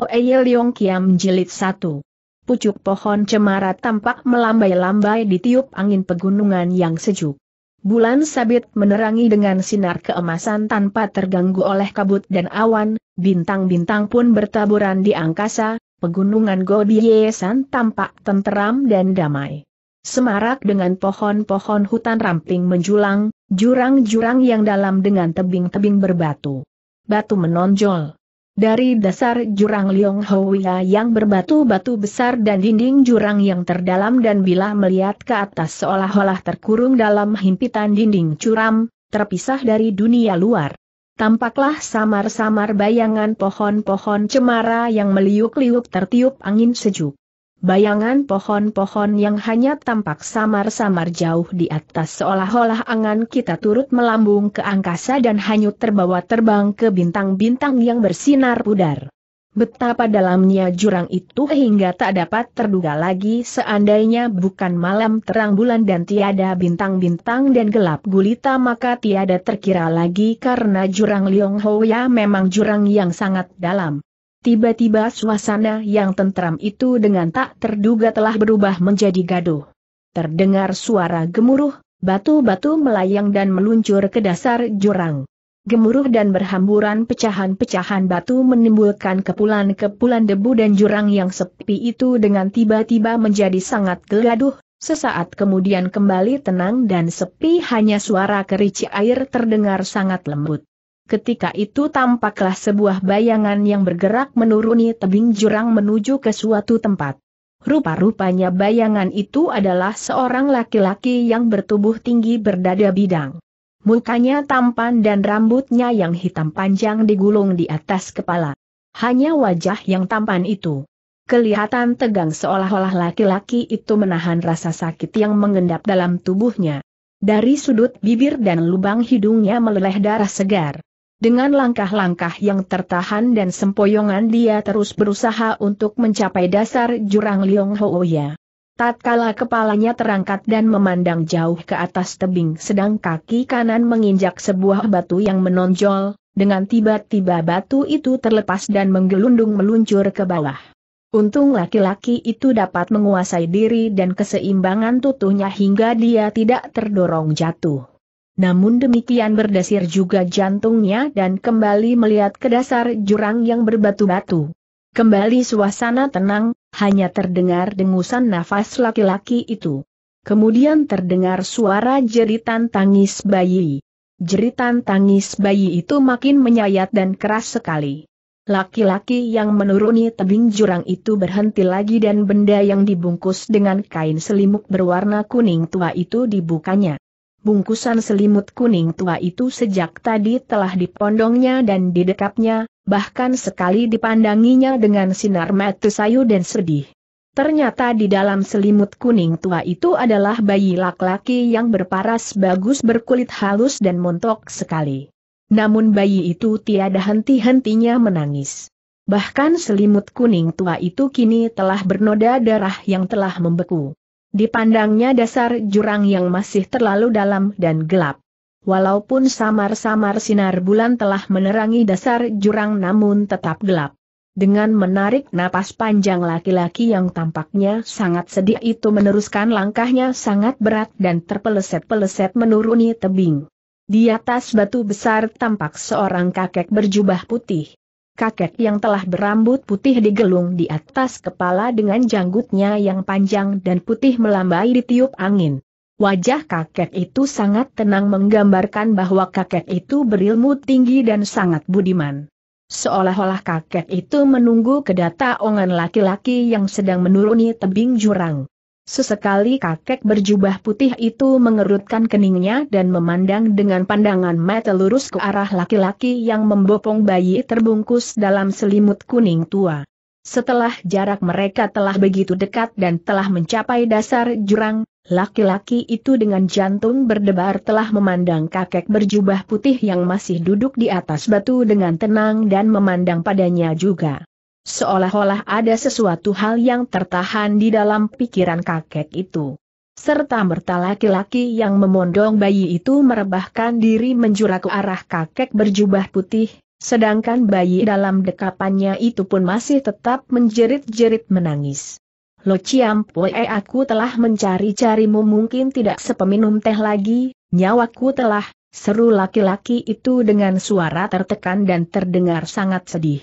Oeye Leong Kiam Jilid 1 Pucuk pohon cemara tampak melambai-lambai di tiup angin pegunungan yang sejuk. Bulan sabit menerangi dengan sinar keemasan tanpa terganggu oleh kabut dan awan, bintang-bintang pun bertaburan di angkasa, pegunungan Gobi Yesan tampak tenteram dan damai. Semarak dengan pohon-pohon hutan ramping menjulang, jurang-jurang yang dalam dengan tebing-tebing berbatu. Batu menonjol. Dari dasar jurang Liong Houya yang berbatu-batu besar dan dinding jurang yang terdalam dan bila melihat ke atas seolah-olah terkurung dalam himpitan dinding curam, terpisah dari dunia luar. Tampaklah samar-samar bayangan pohon-pohon cemara yang meliuk-liuk tertiup angin sejuk bayangan pohon-pohon yang hanya tampak samar-samar jauh di atas seolah-olah angan kita turut melambung ke angkasa dan hanyut terbawa terbang ke bintang-bintang yang bersinar pudar. Betapa dalamnya jurang itu hingga tak dapat terduga lagi seandainya bukan malam terang bulan dan tiada bintang-bintang dan gelap gulita maka tiada terkira lagi karena jurang Liong Hoya memang jurang yang sangat dalam. Tiba-tiba suasana yang tentram itu dengan tak terduga telah berubah menjadi gaduh. Terdengar suara gemuruh, batu-batu melayang dan meluncur ke dasar jurang. Gemuruh dan berhamburan pecahan-pecahan batu menimbulkan kepulan-kepulan debu dan jurang yang sepi itu dengan tiba-tiba menjadi sangat gaduh, sesaat kemudian kembali tenang dan sepi hanya suara kerici air terdengar sangat lembut. Ketika itu tampaklah sebuah bayangan yang bergerak menuruni tebing jurang menuju ke suatu tempat. Rupa-rupanya bayangan itu adalah seorang laki-laki yang bertubuh tinggi berdada bidang. Mukanya tampan dan rambutnya yang hitam panjang digulung di atas kepala. Hanya wajah yang tampan itu. Kelihatan tegang seolah-olah laki-laki itu menahan rasa sakit yang mengendap dalam tubuhnya. Dari sudut bibir dan lubang hidungnya meleleh darah segar. Dengan langkah-langkah yang tertahan dan sempoyongan dia terus berusaha untuk mencapai dasar jurang Liong Hooya. Tatkala kepalanya terangkat dan memandang jauh ke atas tebing sedang kaki kanan menginjak sebuah batu yang menonjol, dengan tiba-tiba batu itu terlepas dan menggelundung meluncur ke bawah. Untung laki-laki itu dapat menguasai diri dan keseimbangan tutuhnya hingga dia tidak terdorong jatuh. Namun demikian berdasir juga jantungnya dan kembali melihat ke dasar jurang yang berbatu-batu. Kembali suasana tenang, hanya terdengar dengusan nafas laki-laki itu. Kemudian terdengar suara jeritan tangis bayi. Jeritan tangis bayi itu makin menyayat dan keras sekali. Laki-laki yang menuruni tebing jurang itu berhenti lagi dan benda yang dibungkus dengan kain selimut berwarna kuning tua itu dibukanya bungkusan selimut kuning tua itu sejak tadi telah dipondongnya dan didekapnya, bahkan sekali dipandanginya dengan sinar mata sayu dan sedih. Ternyata di dalam selimut kuning tua itu adalah bayi laki-laki yang berparas bagus berkulit halus dan montok sekali. Namun bayi itu tiada henti-hentinya menangis. Bahkan selimut kuning tua itu kini telah bernoda darah yang telah membeku. Dipandangnya dasar jurang yang masih terlalu dalam dan gelap. Walaupun samar-samar sinar bulan telah menerangi dasar jurang namun tetap gelap. Dengan menarik napas panjang laki-laki yang tampaknya sangat sedih itu meneruskan langkahnya sangat berat dan terpeleset-peleset menuruni tebing. Di atas batu besar tampak seorang kakek berjubah putih kakek yang telah berambut putih digelung di atas kepala dengan janggutnya yang panjang dan putih melambai ditiup angin. Wajah kakek itu sangat tenang menggambarkan bahwa kakek itu berilmu tinggi dan sangat budiman. Seolah-olah kakek itu menunggu kedatangan laki-laki yang sedang menuruni tebing jurang. Sesekali kakek berjubah putih itu mengerutkan keningnya dan memandang dengan pandangan mata lurus ke arah laki-laki yang membopong bayi terbungkus dalam selimut kuning tua. Setelah jarak mereka telah begitu dekat dan telah mencapai dasar jurang, laki-laki itu dengan jantung berdebar telah memandang kakek berjubah putih yang masih duduk di atas batu dengan tenang dan memandang padanya juga seolah-olah ada sesuatu hal yang tertahan di dalam pikiran kakek itu. Serta merta laki-laki yang memondong bayi itu merebahkan diri menjura ke arah kakek berjubah putih, sedangkan bayi dalam dekapannya itu pun masih tetap menjerit-jerit menangis. Lo Ciampue aku telah mencari-carimu mungkin tidak sepeminum teh lagi, nyawaku telah, seru laki-laki itu dengan suara tertekan dan terdengar sangat sedih.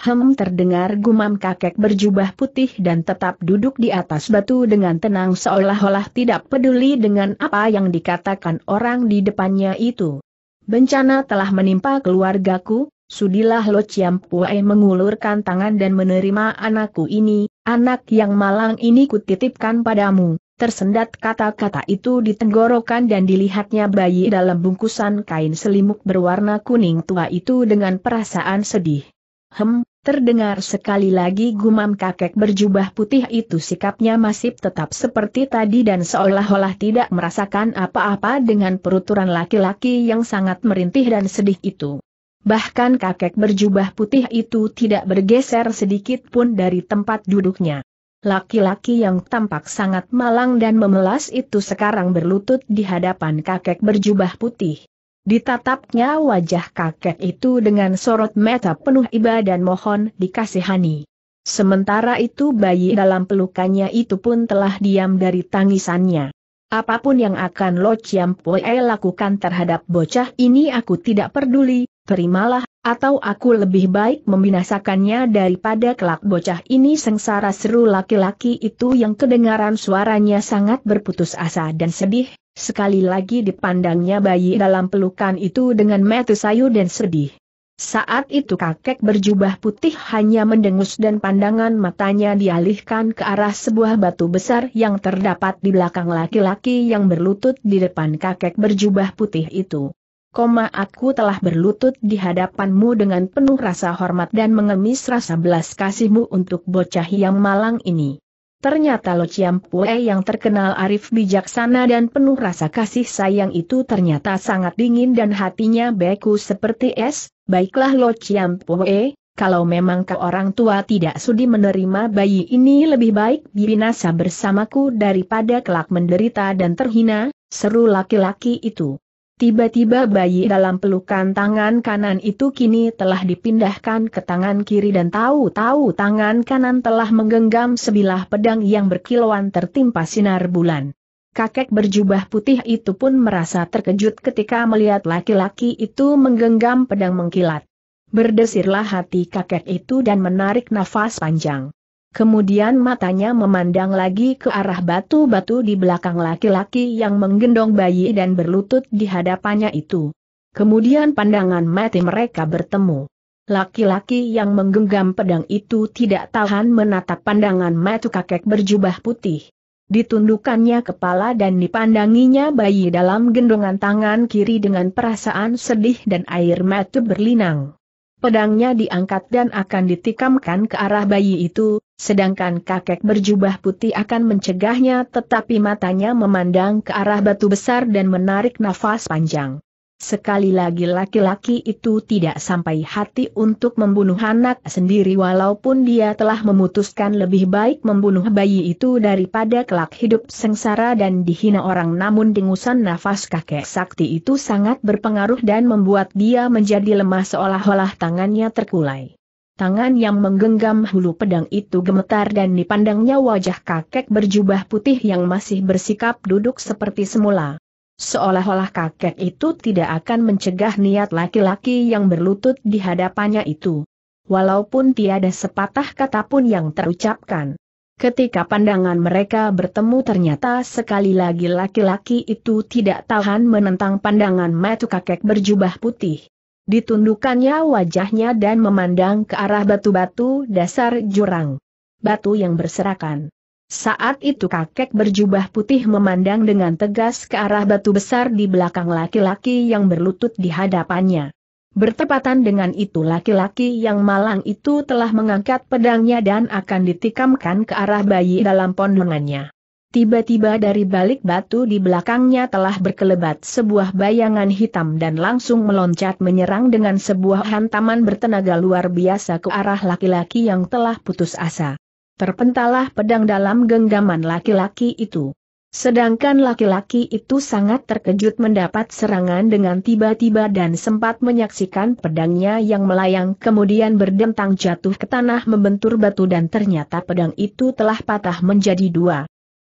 Hem terdengar gumam kakek berjubah putih dan tetap duduk di atas batu dengan tenang seolah-olah tidak peduli dengan apa yang dikatakan orang di depannya itu. Bencana telah menimpa keluargaku, sudilah Lo Ciam Puai mengulurkan tangan dan menerima anakku ini, anak yang malang ini kutitipkan padamu. Tersendat kata-kata itu ditenggorokan dan dilihatnya bayi dalam bungkusan kain selimut berwarna kuning tua itu dengan perasaan sedih. Hem, Terdengar sekali lagi gumam kakek berjubah putih itu sikapnya masih tetap seperti tadi dan seolah-olah tidak merasakan apa-apa dengan peruturan laki-laki yang sangat merintih dan sedih itu. Bahkan kakek berjubah putih itu tidak bergeser sedikit pun dari tempat duduknya. Laki-laki yang tampak sangat malang dan memelas itu sekarang berlutut di hadapan kakek berjubah putih. Ditatapnya wajah kakek itu dengan sorot mata penuh iba dan mohon dikasihani. Sementara itu bayi dalam pelukannya itu pun telah diam dari tangisannya. Apapun yang akan Lo Chiam Poe lakukan terhadap bocah ini aku tidak peduli, terimalah, atau aku lebih baik membinasakannya daripada kelak bocah ini sengsara seru laki-laki itu yang kedengaran suaranya sangat berputus asa dan sedih, Sekali lagi dipandangnya bayi dalam pelukan itu dengan mata sayu dan sedih. Saat itu kakek berjubah putih hanya mendengus dan pandangan matanya dialihkan ke arah sebuah batu besar yang terdapat di belakang laki-laki yang berlutut di depan kakek berjubah putih itu. Koma aku telah berlutut di hadapanmu dengan penuh rasa hormat dan mengemis rasa belas kasihmu untuk bocah yang malang ini. Ternyata Lo Chiam Pue yang terkenal arif bijaksana dan penuh rasa kasih sayang itu ternyata sangat dingin dan hatinya beku seperti es, baiklah Lo Chiam Pue, kalau memang ke orang tua tidak sudi menerima bayi ini lebih baik binasa bersamaku daripada kelak menderita dan terhina, seru laki-laki itu. Tiba-tiba bayi dalam pelukan tangan kanan itu kini telah dipindahkan ke tangan kiri dan tahu-tahu tangan kanan telah menggenggam sebilah pedang yang berkilauan tertimpa sinar bulan. Kakek berjubah putih itu pun merasa terkejut ketika melihat laki-laki itu menggenggam pedang mengkilat. Berdesirlah hati kakek itu dan menarik nafas panjang. Kemudian matanya memandang lagi ke arah batu-batu di belakang laki-laki yang menggendong bayi dan berlutut di hadapannya itu. Kemudian pandangan mati mereka bertemu. Laki-laki yang menggenggam pedang itu tidak tahan menatap pandangan matu kakek berjubah putih. Ditundukannya kepala dan dipandanginya bayi dalam gendongan tangan kiri dengan perasaan sedih dan air mata berlinang. Pedangnya diangkat dan akan ditikamkan ke arah bayi itu, sedangkan kakek berjubah putih akan mencegahnya tetapi matanya memandang ke arah batu besar dan menarik nafas panjang. Sekali lagi laki-laki itu tidak sampai hati untuk membunuh anak sendiri walaupun dia telah memutuskan lebih baik membunuh bayi itu daripada kelak hidup sengsara dan dihina orang namun dengusan nafas kakek sakti itu sangat berpengaruh dan membuat dia menjadi lemah seolah-olah tangannya terkulai. Tangan yang menggenggam hulu pedang itu gemetar dan dipandangnya wajah kakek berjubah putih yang masih bersikap duduk seperti semula. Seolah-olah kakek itu tidak akan mencegah niat laki-laki yang berlutut di hadapannya itu. Walaupun tiada sepatah kata pun yang terucapkan. Ketika pandangan mereka bertemu ternyata sekali lagi laki-laki itu tidak tahan menentang pandangan metu kakek berjubah putih. Ditundukkannya wajahnya dan memandang ke arah batu-batu dasar jurang. Batu yang berserakan. Saat itu kakek berjubah putih memandang dengan tegas ke arah batu besar di belakang laki-laki yang berlutut di hadapannya. Bertepatan dengan itu laki-laki yang malang itu telah mengangkat pedangnya dan akan ditikamkan ke arah bayi dalam pondongannya. Tiba-tiba dari balik batu di belakangnya telah berkelebat sebuah bayangan hitam dan langsung meloncat menyerang dengan sebuah hantaman bertenaga luar biasa ke arah laki-laki yang telah putus asa. Terpentalah pedang dalam genggaman laki-laki itu. Sedangkan laki-laki itu sangat terkejut mendapat serangan dengan tiba-tiba dan sempat menyaksikan pedangnya yang melayang kemudian berdentang jatuh ke tanah membentur batu dan ternyata pedang itu telah patah menjadi dua.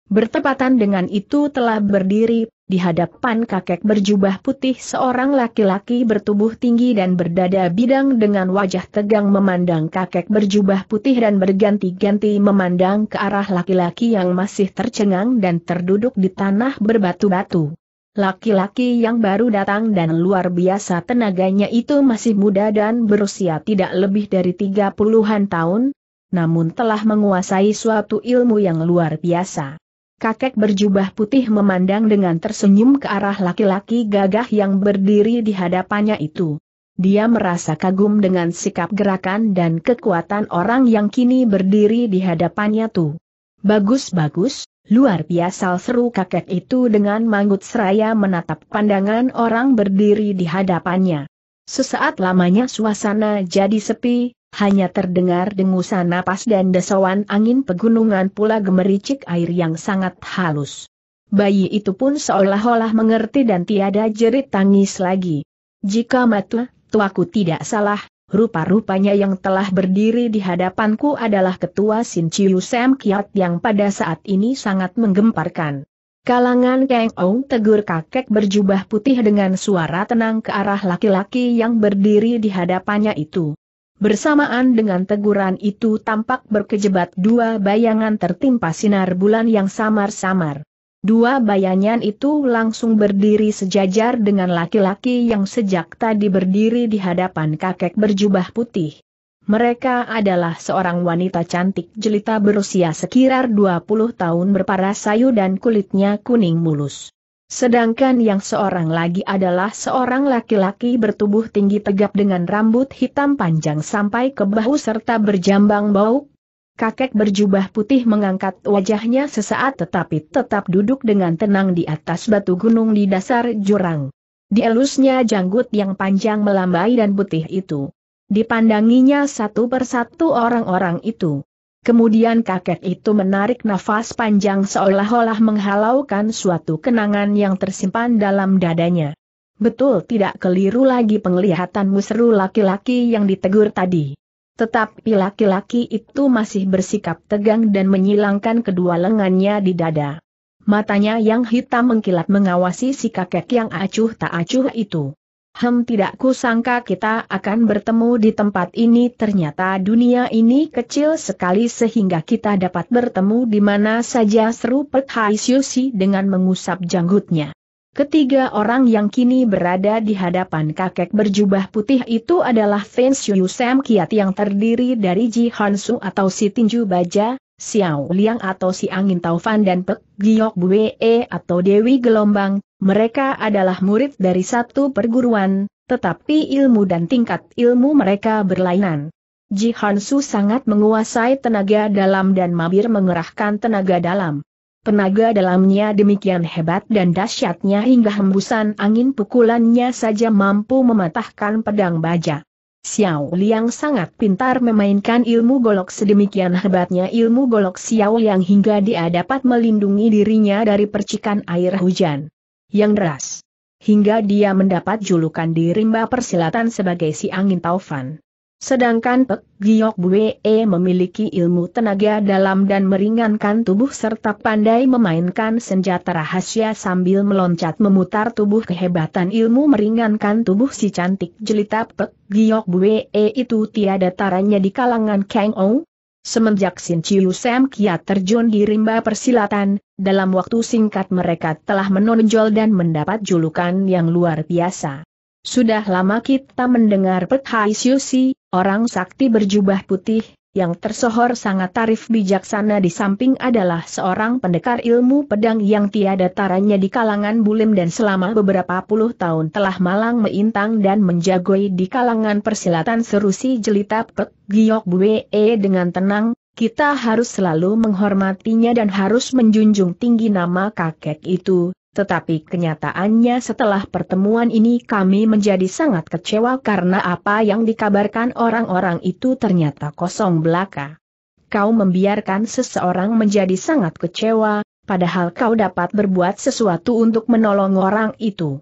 Bertepatan dengan itu telah berdiri, di hadapan kakek berjubah putih seorang laki-laki bertubuh tinggi dan berdada bidang dengan wajah tegang memandang kakek berjubah putih dan berganti-ganti memandang ke arah laki-laki yang masih tercengang dan terduduk di tanah berbatu-batu. Laki-laki yang baru datang dan luar biasa tenaganya itu masih muda dan berusia tidak lebih dari tiga puluhan tahun, namun telah menguasai suatu ilmu yang luar biasa kakek berjubah putih memandang dengan tersenyum ke arah laki-laki gagah yang berdiri di hadapannya itu. Dia merasa kagum dengan sikap gerakan dan kekuatan orang yang kini berdiri di hadapannya tuh. Bagus-bagus, luar biasa seru kakek itu dengan manggut seraya menatap pandangan orang berdiri di hadapannya. Sesaat lamanya suasana jadi sepi, hanya terdengar dengusan napas dan desawan angin pegunungan pula gemericik air yang sangat halus. Bayi itu pun seolah-olah mengerti dan tiada jerit tangis lagi. Jika matu, tuaku tidak salah, rupa-rupanya yang telah berdiri di hadapanku adalah ketua Sin Chiu Sam Kiat yang pada saat ini sangat menggemparkan. Kalangan Kang Ong tegur kakek berjubah putih dengan suara tenang ke arah laki-laki yang berdiri di hadapannya itu. Bersamaan dengan teguran itu tampak berkejebat dua bayangan tertimpa sinar bulan yang samar-samar. Dua bayangan itu langsung berdiri sejajar dengan laki-laki yang sejak tadi berdiri di hadapan kakek berjubah putih. Mereka adalah seorang wanita cantik jelita berusia sekitar 20 tahun berparas sayu dan kulitnya kuning mulus. Sedangkan yang seorang lagi adalah seorang laki-laki bertubuh tinggi tegap dengan rambut hitam panjang sampai ke bahu serta berjambang bau. Kakek berjubah putih mengangkat wajahnya sesaat tetapi tetap duduk dengan tenang di atas batu gunung di dasar jurang. Dielusnya janggut yang panjang melambai dan putih itu. Dipandanginya satu persatu orang-orang itu. Kemudian kakek itu menarik nafas panjang seolah-olah menghalaukan suatu kenangan yang tersimpan dalam dadanya. Betul tidak keliru lagi penglihatanmu seru laki-laki yang ditegur tadi. Tetapi laki-laki itu masih bersikap tegang dan menyilangkan kedua lengannya di dada. Matanya yang hitam mengkilat mengawasi si kakek yang acuh tak acuh itu. Hem tidak kusangka kita akan bertemu di tempat ini ternyata dunia ini kecil sekali sehingga kita dapat bertemu di mana saja seru Pek Hai Siusi dengan mengusap janggutnya. Ketiga orang yang kini berada di hadapan kakek berjubah putih itu adalah Feng Shuyu Sam Kiat yang terdiri dari Ji Hansu atau si tinju baja, Xiao Liang atau si angin taufan dan Pek Giok Bue atau Dewi Gelombang, mereka adalah murid dari satu perguruan, tetapi ilmu dan tingkat ilmu mereka berlainan. Ji Hansu sangat menguasai tenaga dalam dan Mabir mengerahkan tenaga dalam. Tenaga dalamnya demikian hebat dan dahsyatnya hingga hembusan angin pukulannya saja mampu mematahkan pedang baja. Xiao Liang sangat pintar memainkan ilmu golok sedemikian hebatnya ilmu golok Xiao Liang hingga dia dapat melindungi dirinya dari percikan air hujan yang deras. Hingga dia mendapat julukan di rimba persilatan sebagai si angin taufan. Sedangkan Pek Giok Bue memiliki ilmu tenaga dalam dan meringankan tubuh serta pandai memainkan senjata rahasia sambil meloncat memutar tubuh kehebatan ilmu meringankan tubuh si cantik jelita Pek Giok Bue itu tiada taranya di kalangan Kang Ou. Semenjak Sin Chiu Sam kiat terjun di rimba persilatan, dalam waktu singkat mereka telah menonjol dan mendapat julukan yang luar biasa. Sudah lama kita mendengar Pethai Siusi, orang sakti berjubah putih, yang tersohor sangat tarif bijaksana di samping adalah seorang pendekar ilmu pedang yang tiada taranya di kalangan bulim dan selama beberapa puluh tahun telah malang meintang dan menjagoi di kalangan persilatan serusi jelita Pek Giok Bue dengan tenang, kita harus selalu menghormatinya dan harus menjunjung tinggi nama kakek itu, tetapi kenyataannya setelah pertemuan ini kami menjadi sangat kecewa karena apa yang dikabarkan orang-orang itu ternyata kosong belaka. Kau membiarkan seseorang menjadi sangat kecewa, padahal kau dapat berbuat sesuatu untuk menolong orang itu.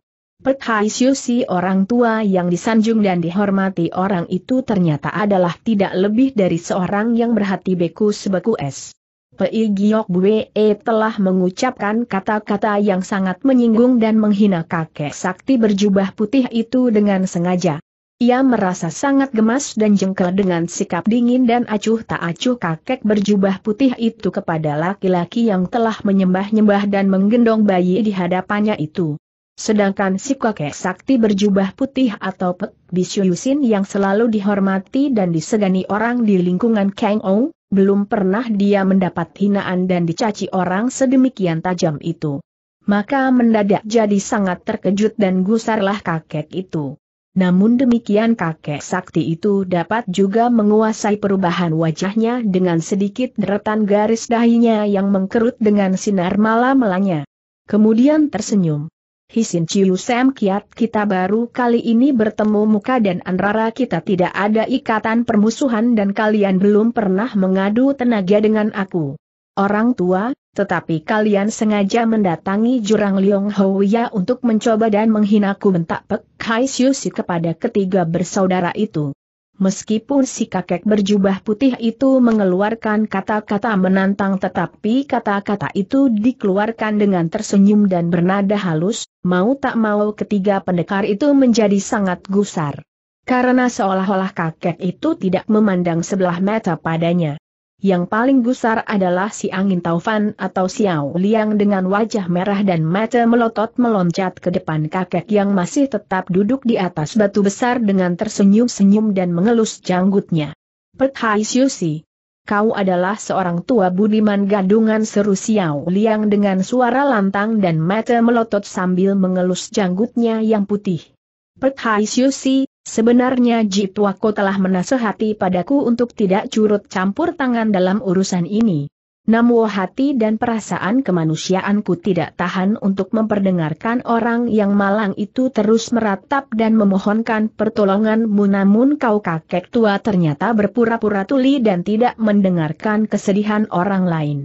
Siu si orang tua yang disanjung dan dihormati orang itu ternyata adalah tidak lebih dari seorang yang berhati beku sebeku es. Pei Giok Bue telah mengucapkan kata-kata yang sangat menyinggung dan menghina kakek sakti berjubah putih itu dengan sengaja. Ia merasa sangat gemas dan jengkel dengan sikap dingin dan acuh tak acuh kakek berjubah putih itu kepada laki-laki yang telah menyembah-nyembah dan menggendong bayi di hadapannya itu. Sedangkan si kakek sakti berjubah putih atau Pek Bisyusin yang selalu dihormati dan disegani orang di lingkungan Kang Ong, belum pernah dia mendapat hinaan dan dicaci orang sedemikian tajam itu. Maka mendadak jadi sangat terkejut dan gusarlah kakek itu. Namun demikian kakek sakti itu dapat juga menguasai perubahan wajahnya dengan sedikit deretan garis dahinya yang mengkerut dengan sinar malam malanya. Kemudian tersenyum. Hisin Chiu Sam Kiat kita baru kali ini bertemu muka dan antara kita tidak ada ikatan permusuhan dan kalian belum pernah mengadu tenaga dengan aku. Orang tua, tetapi kalian sengaja mendatangi jurang Liong Houya untuk mencoba dan menghinaku bentak Pek Hai Si kepada ketiga bersaudara itu. Meskipun si kakek berjubah putih itu mengeluarkan kata-kata menantang tetapi kata-kata itu dikeluarkan dengan tersenyum dan bernada halus, mau tak mau ketiga pendekar itu menjadi sangat gusar. Karena seolah-olah kakek itu tidak memandang sebelah mata padanya. Yang paling gusar adalah si angin taufan atau Xiao Liang dengan wajah merah dan mata melotot meloncat ke depan kakek yang masih tetap duduk di atas batu besar dengan tersenyum-senyum dan mengelus janggutnya. Perthai si, Kau adalah seorang tua budiman gadungan seru Xiao Liang dengan suara lantang dan mata melotot sambil mengelus janggutnya yang putih. Perthai si. Sebenarnya Wako telah menasehati padaku untuk tidak curut campur tangan dalam urusan ini. Namun hati dan perasaan kemanusiaanku tidak tahan untuk memperdengarkan orang yang malang itu terus meratap dan memohonkan pertolonganmu namun kau kakek tua ternyata berpura-pura tuli dan tidak mendengarkan kesedihan orang lain.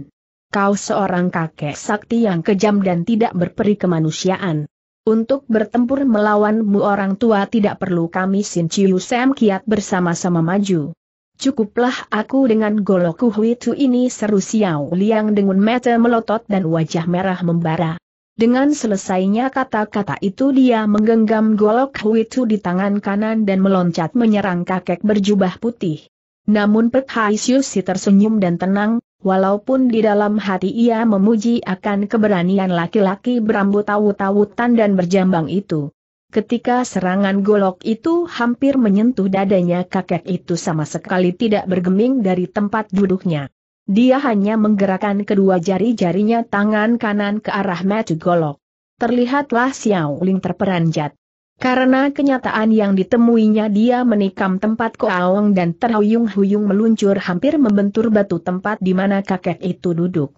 Kau seorang kakek sakti yang kejam dan tidak berperi kemanusiaan. Untuk bertempur melawanmu orang tua tidak perlu kami Sin Chiu Sam Kiat bersama-sama maju. Cukuplah aku dengan golokku Huitu ini seru Xiao Liang dengan mata melotot dan wajah merah membara. Dengan selesainya kata-kata itu dia menggenggam golok Huitu di tangan kanan dan meloncat menyerang kakek berjubah putih. Namun Pek Hai tersenyum dan tenang, Walaupun di dalam hati ia memuji akan keberanian laki-laki berambut tawu-tawutan dan berjambang itu. Ketika serangan golok itu hampir menyentuh dadanya kakek itu sama sekali tidak bergeming dari tempat duduknya. Dia hanya menggerakkan kedua jari-jarinya tangan kanan ke arah metu golok. Terlihatlah Xiao Ling terperanjat. Karena kenyataan yang ditemuinya dia menikam tempat Koaong dan terhuyung-huyung meluncur hampir membentur batu tempat di mana kakek itu duduk.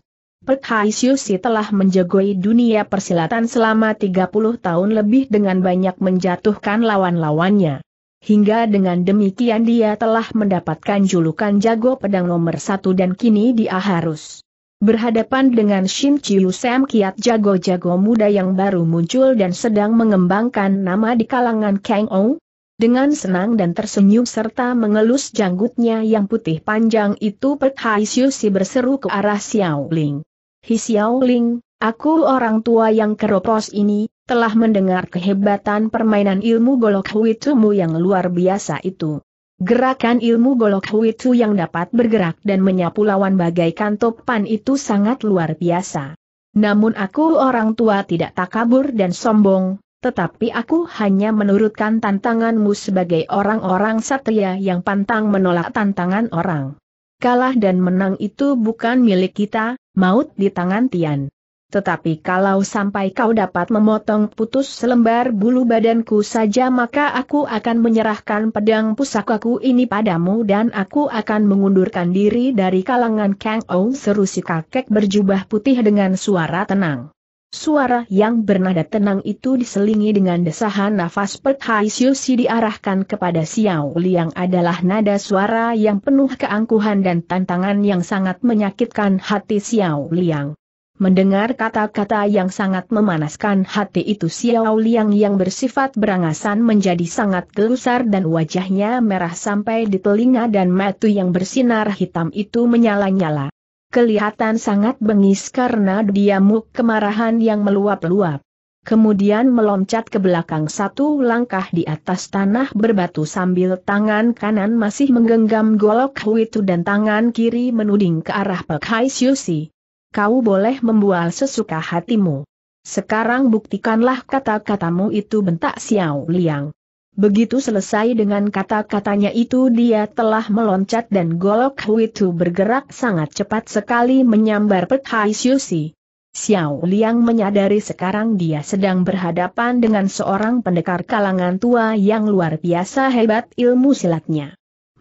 Pek Hai Siusi telah menjagoi dunia persilatan selama 30 tahun lebih dengan banyak menjatuhkan lawan-lawannya. Hingga dengan demikian dia telah mendapatkan julukan jago pedang nomor satu dan kini dia harus berhadapan dengan Shin Chiu Sam kiat jago-jago muda yang baru muncul dan sedang mengembangkan nama di kalangan Kang Ong, Dengan senang dan tersenyum serta mengelus janggutnya yang putih panjang itu Pek Hai Si berseru ke arah Xiao Ling. Hi Xiao Ling, aku orang tua yang keropos ini, telah mendengar kehebatan permainan ilmu golok huitumu yang luar biasa itu. Gerakan ilmu golok huitu yang dapat bergerak dan menyapu lawan bagaikan topan itu sangat luar biasa. Namun aku orang tua tidak takabur dan sombong, tetapi aku hanya menurutkan tantanganmu sebagai orang-orang satria yang pantang menolak tantangan orang. Kalah dan menang itu bukan milik kita, maut di tangan Tian. Tetapi kalau sampai kau dapat memotong putus selembar bulu badanku saja maka aku akan menyerahkan pedang pusakaku ini padamu dan aku akan mengundurkan diri dari kalangan Kang Ou seru si kakek berjubah putih dengan suara tenang. Suara yang bernada tenang itu diselingi dengan desahan nafas Pek Hai si diarahkan kepada Xiao Liang adalah nada suara yang penuh keangkuhan dan tantangan yang sangat menyakitkan hati Xiao Liang. Mendengar kata-kata yang sangat memanaskan hati itu Xiao Liang yang bersifat berangasan menjadi sangat gelusar dan wajahnya merah sampai di telinga dan mata yang bersinar hitam itu menyala-nyala. Kelihatan sangat bengis karena diamuk kemarahan yang meluap-luap. Kemudian meloncat ke belakang satu langkah di atas tanah berbatu sambil tangan kanan masih menggenggam golok itu dan tangan kiri menuding ke arah Pek Hai Siusi kau boleh membual sesuka hatimu. Sekarang buktikanlah kata-katamu itu bentak Xiao Liang. Begitu selesai dengan kata-katanya itu dia telah meloncat dan golok Hui itu bergerak sangat cepat sekali menyambar Pet Hai Si. Xiao Liang menyadari sekarang dia sedang berhadapan dengan seorang pendekar kalangan tua yang luar biasa hebat ilmu silatnya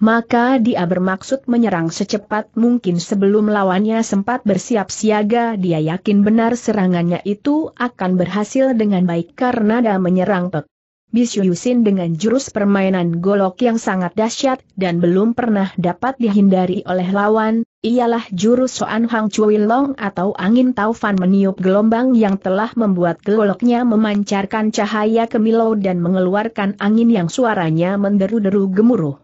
maka dia bermaksud menyerang secepat mungkin sebelum lawannya sempat bersiap siaga dia yakin benar serangannya itu akan berhasil dengan baik karena dia menyerang Pek. Bisyusin dengan jurus permainan golok yang sangat dahsyat dan belum pernah dapat dihindari oleh lawan, ialah jurus Soan Hang Chui Long atau angin taufan meniup gelombang yang telah membuat goloknya memancarkan cahaya kemilau dan mengeluarkan angin yang suaranya menderu-deru gemuruh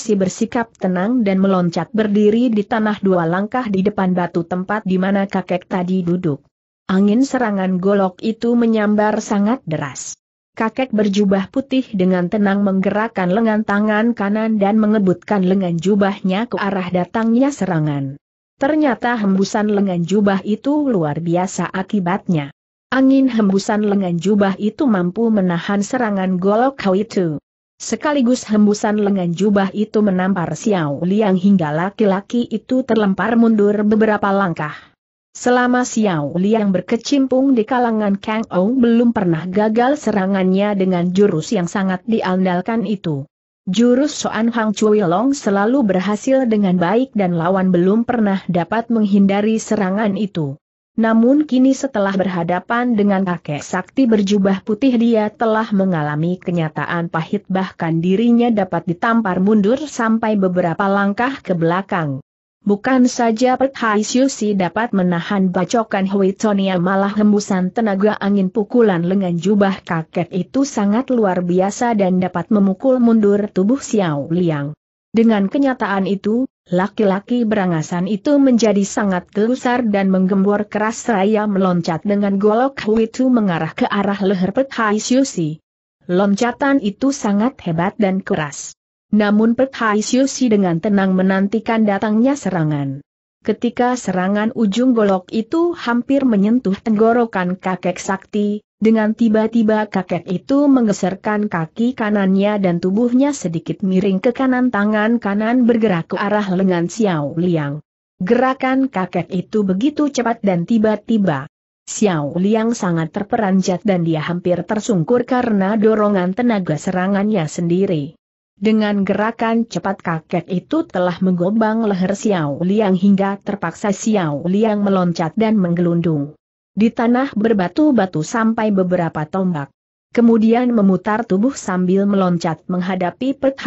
si bersikap tenang dan meloncat berdiri di tanah dua langkah di depan batu tempat di mana kakek tadi duduk. Angin serangan golok itu menyambar sangat deras. Kakek berjubah putih dengan tenang menggerakkan lengan tangan kanan dan mengebutkan lengan jubahnya ke arah datangnya serangan. Ternyata hembusan lengan jubah itu luar biasa akibatnya. Angin hembusan lengan jubah itu mampu menahan serangan golok itu. Sekaligus hembusan lengan jubah itu menampar Xiao Liang hingga laki-laki itu terlempar mundur beberapa langkah. Selama Xiao Liang berkecimpung di kalangan Kang Ou belum pernah gagal serangannya dengan jurus yang sangat diandalkan itu. Jurus Soan Hang Chui Long selalu berhasil dengan baik dan lawan belum pernah dapat menghindari serangan itu. Namun kini setelah berhadapan dengan kakek sakti berjubah putih dia telah mengalami kenyataan pahit bahkan dirinya dapat ditampar mundur sampai beberapa langkah ke belakang. Bukan saja Pek Siusi dapat menahan bacokan Hui malah hembusan tenaga angin pukulan lengan jubah kakek itu sangat luar biasa dan dapat memukul mundur tubuh Xiao Liang. Dengan kenyataan itu, Laki-laki berangasan itu menjadi sangat gelusar dan menggembor keras seraya meloncat dengan golok Huitu mengarah ke arah leher Pet Hai Siusi. Loncatan itu sangat hebat dan keras. Namun Pet Hai Siusi dengan tenang menantikan datangnya serangan. Ketika serangan ujung golok itu hampir menyentuh tenggorokan kakek sakti, dengan tiba-tiba kakek itu menggeserkan kaki kanannya dan tubuhnya sedikit miring ke kanan tangan kanan bergerak ke arah lengan Xiao Liang. Gerakan kakek itu begitu cepat dan tiba-tiba. Xiao Liang sangat terperanjat dan dia hampir tersungkur karena dorongan tenaga serangannya sendiri. Dengan gerakan cepat kakek itu telah menggobang leher Xiao Liang hingga terpaksa Xiao Liang meloncat dan menggelundung. Di tanah berbatu-batu sampai beberapa tombak. Kemudian memutar tubuh sambil meloncat menghadapi Pek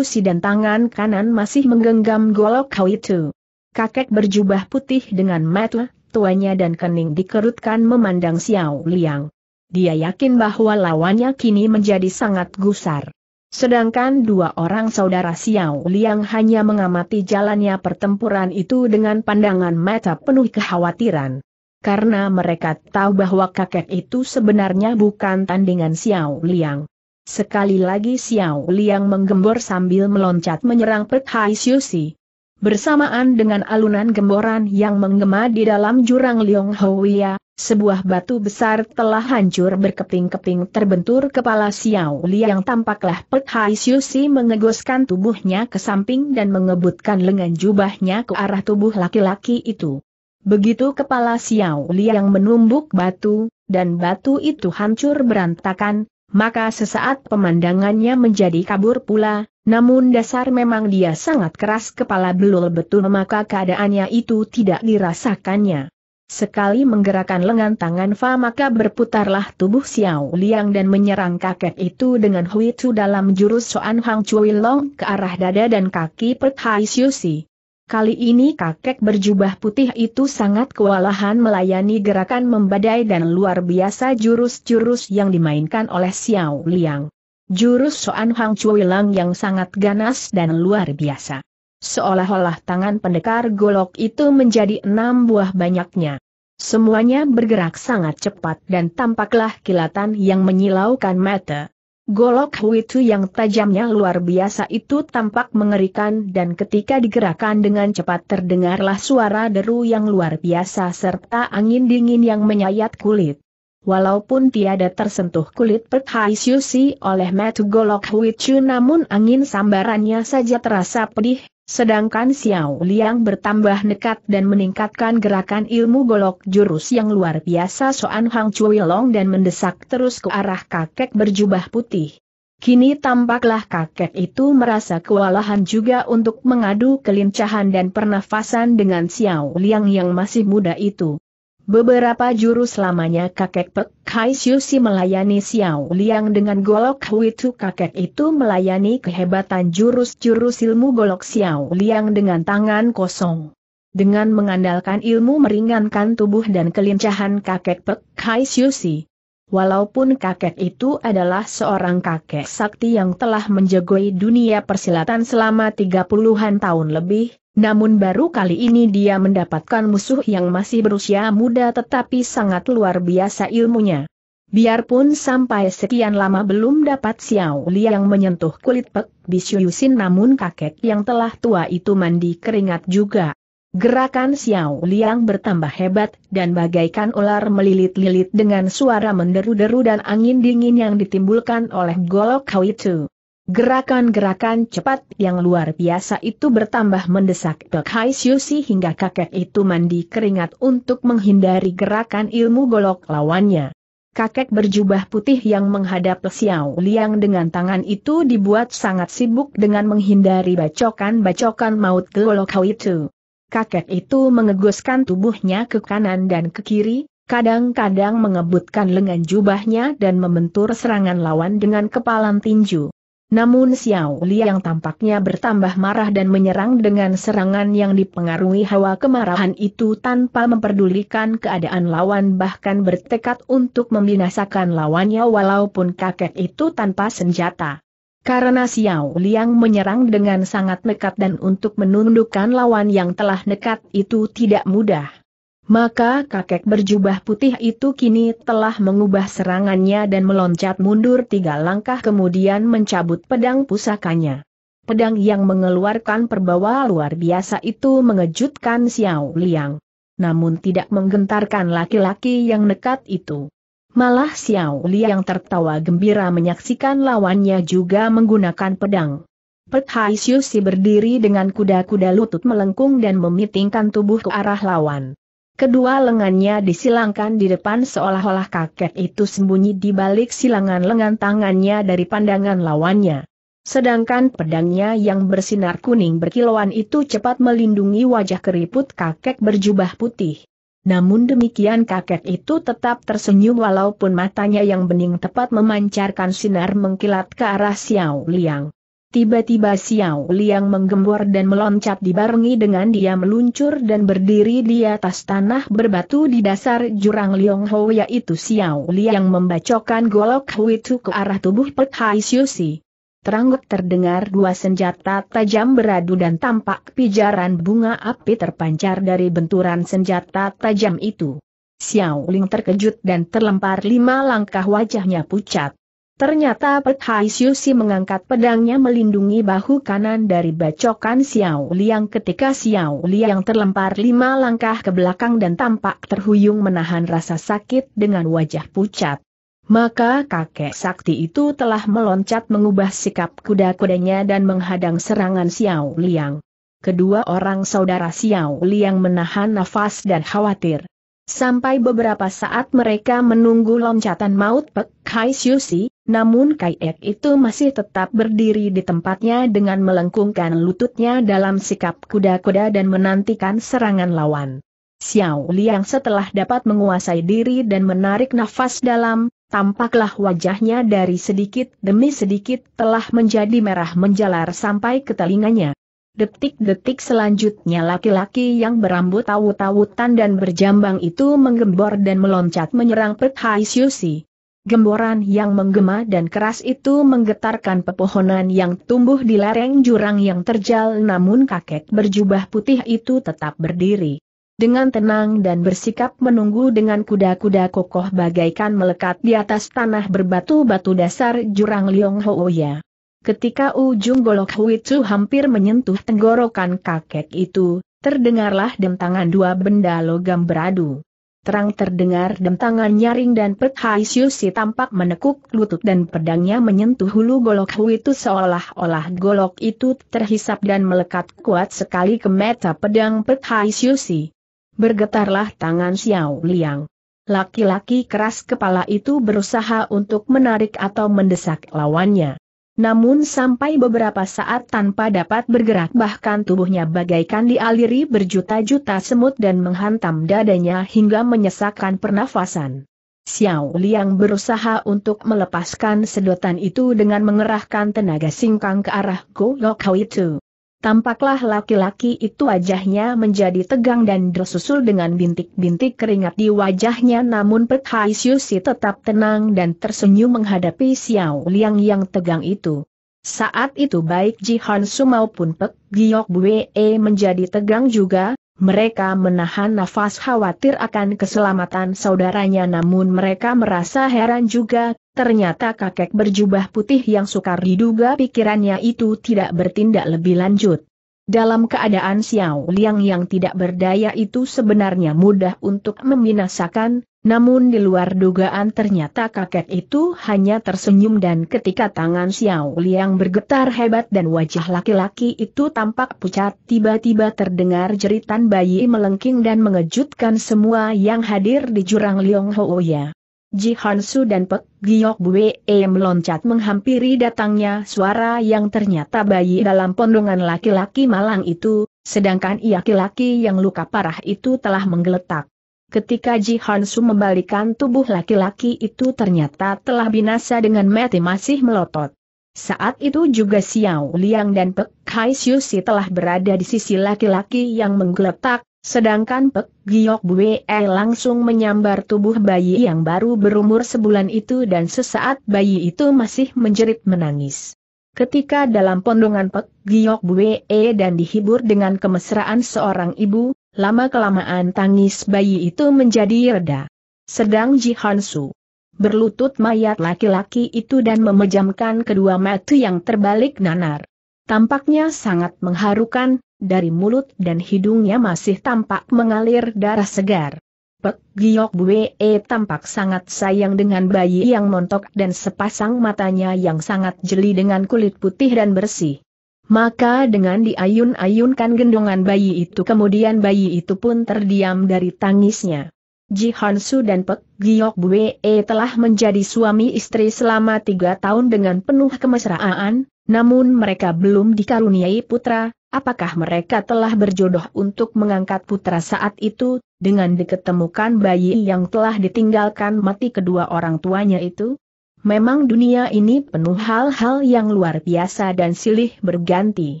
dan tangan kanan masih menggenggam golok kau itu. Kakek berjubah putih dengan mata, tuanya dan kening dikerutkan memandang Xiao Liang. Dia yakin bahwa lawannya kini menjadi sangat gusar. Sedangkan dua orang saudara Xiao Liang hanya mengamati jalannya pertempuran itu dengan pandangan mata penuh kekhawatiran karena mereka tahu bahwa kakek itu sebenarnya bukan tandingan Xiao Liang. Sekali lagi Xiao Liang menggembor sambil meloncat menyerang Pek Hai Si. Bersamaan dengan alunan gemboran yang menggema di dalam jurang Liong Houya, sebuah batu besar telah hancur berkeping-keping terbentur kepala Xiao Liang tampaklah Pek Hai Si mengegoskan tubuhnya ke samping dan mengebutkan lengan jubahnya ke arah tubuh laki-laki itu. Begitu kepala Xiao Liang menumbuk batu, dan batu itu hancur berantakan, maka sesaat pemandangannya menjadi kabur pula, namun dasar memang dia sangat keras kepala belul betul maka keadaannya itu tidak dirasakannya. Sekali menggerakkan lengan tangan Fa maka berputarlah tubuh Xiao Liang dan menyerang kakek itu dengan Hui chu dalam jurus Soan Hang Chui Long ke arah dada dan kaki Pet Hai Si. Kali ini kakek berjubah putih itu sangat kewalahan melayani gerakan membadai dan luar biasa jurus-jurus yang dimainkan oleh Xiao Liang. Jurus Soan Hang Chui Lang yang sangat ganas dan luar biasa. Seolah-olah tangan pendekar golok itu menjadi enam buah banyaknya. Semuanya bergerak sangat cepat dan tampaklah kilatan yang menyilaukan mata. Golok Huitu yang tajamnya luar biasa itu tampak mengerikan dan ketika digerakkan dengan cepat terdengarlah suara deru yang luar biasa serta angin dingin yang menyayat kulit. Walaupun tiada tersentuh kulit Pek Hai Siusi oleh Metu Golok Hui namun angin sambarannya saja terasa pedih, sedangkan Xiao Liang bertambah nekat dan meningkatkan gerakan ilmu golok jurus yang luar biasa Soan Hang Chui Long dan mendesak terus ke arah kakek berjubah putih. Kini tampaklah kakek itu merasa kewalahan juga untuk mengadu kelincahan dan pernafasan dengan Xiao Liang yang masih muda itu. Beberapa jurus lamanya kakek Pek Kai Si melayani Xiao Liang dengan golok Huitu kakek itu melayani kehebatan jurus-jurus ilmu golok Xiao Liang dengan tangan kosong. Dengan mengandalkan ilmu meringankan tubuh dan kelincahan kakek Pek Kai Si, Walaupun kakek itu adalah seorang kakek sakti yang telah menjagoi dunia persilatan selama tiga puluhan tahun lebih, namun baru kali ini dia mendapatkan musuh yang masih berusia muda tetapi sangat luar biasa ilmunya. Biarpun sampai sekian lama belum dapat Xiao Liang menyentuh kulit Pek Bisyusin namun kakek yang telah tua itu mandi keringat juga. Gerakan Xiao Liang bertambah hebat dan bagaikan ular melilit-lilit dengan suara menderu-deru dan angin dingin yang ditimbulkan oleh golok kau itu. Gerakan-gerakan cepat yang luar biasa itu bertambah mendesak Dok Hai Siusi hingga kakek itu mandi keringat untuk menghindari gerakan ilmu golok lawannya. Kakek berjubah putih yang menghadap Xiao Liang dengan tangan itu dibuat sangat sibuk dengan menghindari bacokan-bacokan maut golok hau itu. Kakek itu mengeguskan tubuhnya ke kanan dan ke kiri, kadang-kadang mengebutkan lengan jubahnya dan membentur serangan lawan dengan kepalan tinju. Namun Xiao Li yang tampaknya bertambah marah dan menyerang dengan serangan yang dipengaruhi hawa kemarahan itu tanpa memperdulikan keadaan lawan bahkan bertekad untuk membinasakan lawannya walaupun kakek itu tanpa senjata. Karena Xiao Liang menyerang dengan sangat nekat dan untuk menundukkan lawan yang telah nekat itu tidak mudah. Maka kakek berjubah putih itu kini telah mengubah serangannya dan meloncat mundur tiga langkah kemudian mencabut pedang pusakanya. Pedang yang mengeluarkan perbawa luar biasa itu mengejutkan Xiao Liang. Namun tidak menggentarkan laki-laki yang nekat itu. Malah Xiao Liang tertawa gembira menyaksikan lawannya juga menggunakan pedang. Pek Hai si berdiri dengan kuda-kuda lutut melengkung dan memitingkan tubuh ke arah lawan. Kedua lengannya disilangkan di depan seolah-olah kakek itu sembunyi di balik silangan lengan tangannya dari pandangan lawannya. Sedangkan pedangnya yang bersinar kuning berkilauan itu cepat melindungi wajah keriput kakek berjubah putih. Namun demikian kakek itu tetap tersenyum walaupun matanya yang bening tepat memancarkan sinar mengkilat ke arah Xiao Liang. Tiba-tiba Xiao Liang menggembor dan meloncat dibarengi dengan dia meluncur dan berdiri di atas tanah berbatu di dasar jurang Liong Ho yaitu Xiao Liang membacokan golok Hui tu ke arah tubuh Pek Hai Si. Terangguk terdengar dua senjata tajam beradu dan tampak pijaran bunga api terpancar dari benturan senjata tajam itu. Xiao Ling terkejut dan terlempar lima langkah wajahnya pucat. Ternyata Pet Hai Siusi mengangkat pedangnya melindungi bahu kanan dari bacokan Xiao Liang ketika Xiao Liang terlempar lima langkah ke belakang dan tampak terhuyung menahan rasa sakit dengan wajah pucat. Maka kakek sakti itu telah meloncat mengubah sikap kuda-kudanya dan menghadang serangan Xiao Liang. Kedua orang saudara Xiao Liang menahan nafas dan khawatir. Sampai beberapa saat mereka menunggu loncatan maut Pek Kai Siusi, namun Kai Ek itu masih tetap berdiri di tempatnya dengan melengkungkan lututnya dalam sikap kuda-kuda dan menantikan serangan lawan. Xiao Liang setelah dapat menguasai diri dan menarik nafas dalam, tampaklah wajahnya dari sedikit demi sedikit telah menjadi merah menjalar sampai ke telinganya. Detik-detik selanjutnya laki-laki yang berambut tawu-tawutan dan berjambang itu menggembor dan meloncat menyerang Pek Hai Siusi. Gemboran yang menggema dan keras itu menggetarkan pepohonan yang tumbuh di lereng jurang yang terjal namun kakek berjubah putih itu tetap berdiri. Dengan tenang dan bersikap menunggu dengan kuda-kuda kokoh bagaikan melekat di atas tanah berbatu-batu dasar jurang Liong Hooya. Ketika ujung golok huitu hampir menyentuh tenggorokan kakek itu, terdengarlah dentangan dua benda logam beradu. Terang terdengar dentangan nyaring dan Pet Haisiusi tampak menekuk lutut dan pedangnya menyentuh hulu golok huitu seolah-olah golok itu terhisap dan melekat kuat sekali ke meta pedang Pet Haisiusi. Bergetarlah tangan Xiao Liang. Laki-laki keras kepala itu berusaha untuk menarik atau mendesak lawannya. Namun sampai beberapa saat tanpa dapat bergerak bahkan tubuhnya bagaikan dialiri berjuta-juta semut dan menghantam dadanya hingga menyesakkan pernafasan. Xiao Liang berusaha untuk melepaskan sedotan itu dengan mengerahkan tenaga singkang ke arah Go Lokau itu. Tampaklah laki-laki itu wajahnya menjadi tegang dan tersusul dengan bintik-bintik keringat di wajahnya namun Pek Hai Siusi tetap tenang dan tersenyum menghadapi Xiao Liang yang tegang itu. Saat itu baik Ji Hansu maupun Pek Giok Bue e menjadi tegang juga, mereka menahan nafas khawatir akan keselamatan saudaranya namun mereka merasa heran juga Ternyata kakek berjubah putih yang sukar diduga pikirannya itu tidak bertindak lebih lanjut. Dalam keadaan Xiao Liang yang tidak berdaya itu sebenarnya mudah untuk membinasakan, namun di luar dugaan ternyata kakek itu hanya tersenyum dan ketika tangan Xiao Liang bergetar hebat dan wajah laki-laki itu tampak pucat tiba-tiba terdengar jeritan bayi melengking dan mengejutkan semua yang hadir di jurang Liong Hoya. Ji Hansu dan Pek Giok Bue e meloncat menghampiri datangnya suara yang ternyata bayi dalam pondongan laki-laki malang itu, sedangkan ia laki-laki yang luka parah itu telah menggeletak. Ketika Ji Hansu membalikan tubuh laki-laki itu ternyata telah binasa dengan mati masih melotot. Saat itu juga Xiao Liang dan Pek Kai Si telah berada di sisi laki-laki yang menggeletak, Sedangkan Pek Giok Bue langsung menyambar tubuh bayi yang baru berumur sebulan itu dan sesaat bayi itu masih menjerit menangis. Ketika dalam pondongan Pek Giok Bue dan dihibur dengan kemesraan seorang ibu, lama-kelamaan tangis bayi itu menjadi reda. Sedang Ji Hansu berlutut mayat laki-laki itu dan memejamkan kedua mata yang terbalik nanar. Tampaknya sangat mengharukan, dari mulut dan hidungnya masih tampak mengalir darah segar. Pek Giok Bue e tampak sangat sayang dengan bayi yang montok dan sepasang matanya yang sangat jeli dengan kulit putih dan bersih. Maka dengan diayun-ayunkan gendongan bayi itu kemudian bayi itu pun terdiam dari tangisnya. Ji Hansu dan Pek Giok Bue e telah menjadi suami istri selama tiga tahun dengan penuh kemesraan, namun mereka belum dikaruniai putra, Apakah mereka telah berjodoh untuk mengangkat putra saat itu, dengan diketemukan bayi yang telah ditinggalkan mati kedua orang tuanya itu? Memang dunia ini penuh hal-hal yang luar biasa dan silih berganti.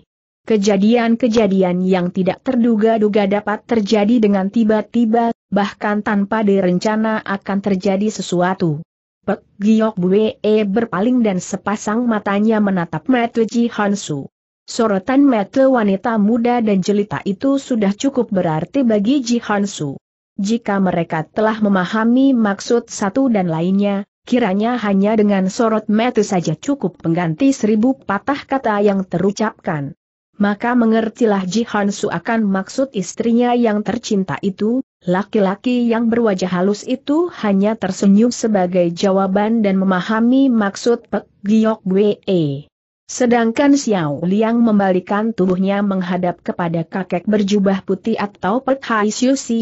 Kejadian-kejadian yang tidak terduga-duga dapat terjadi dengan tiba-tiba, bahkan tanpa direncana akan terjadi sesuatu. Pek Giok Bue berpaling dan sepasang matanya menatap Matuji Hansu. Sorotan mata wanita muda dan jelita itu sudah cukup berarti bagi Ji Hansu. Jika mereka telah memahami maksud satu dan lainnya, kiranya hanya dengan sorot mata saja cukup pengganti seribu patah kata yang terucapkan. Maka mengertilah Ji Hansu akan maksud istrinya yang tercinta itu, laki-laki yang berwajah halus itu hanya tersenyum sebagai jawaban dan memahami maksud Pek Giok Wee. Sedangkan Xiao Liang membalikan tubuhnya menghadap kepada kakek berjubah putih atau Pek Hai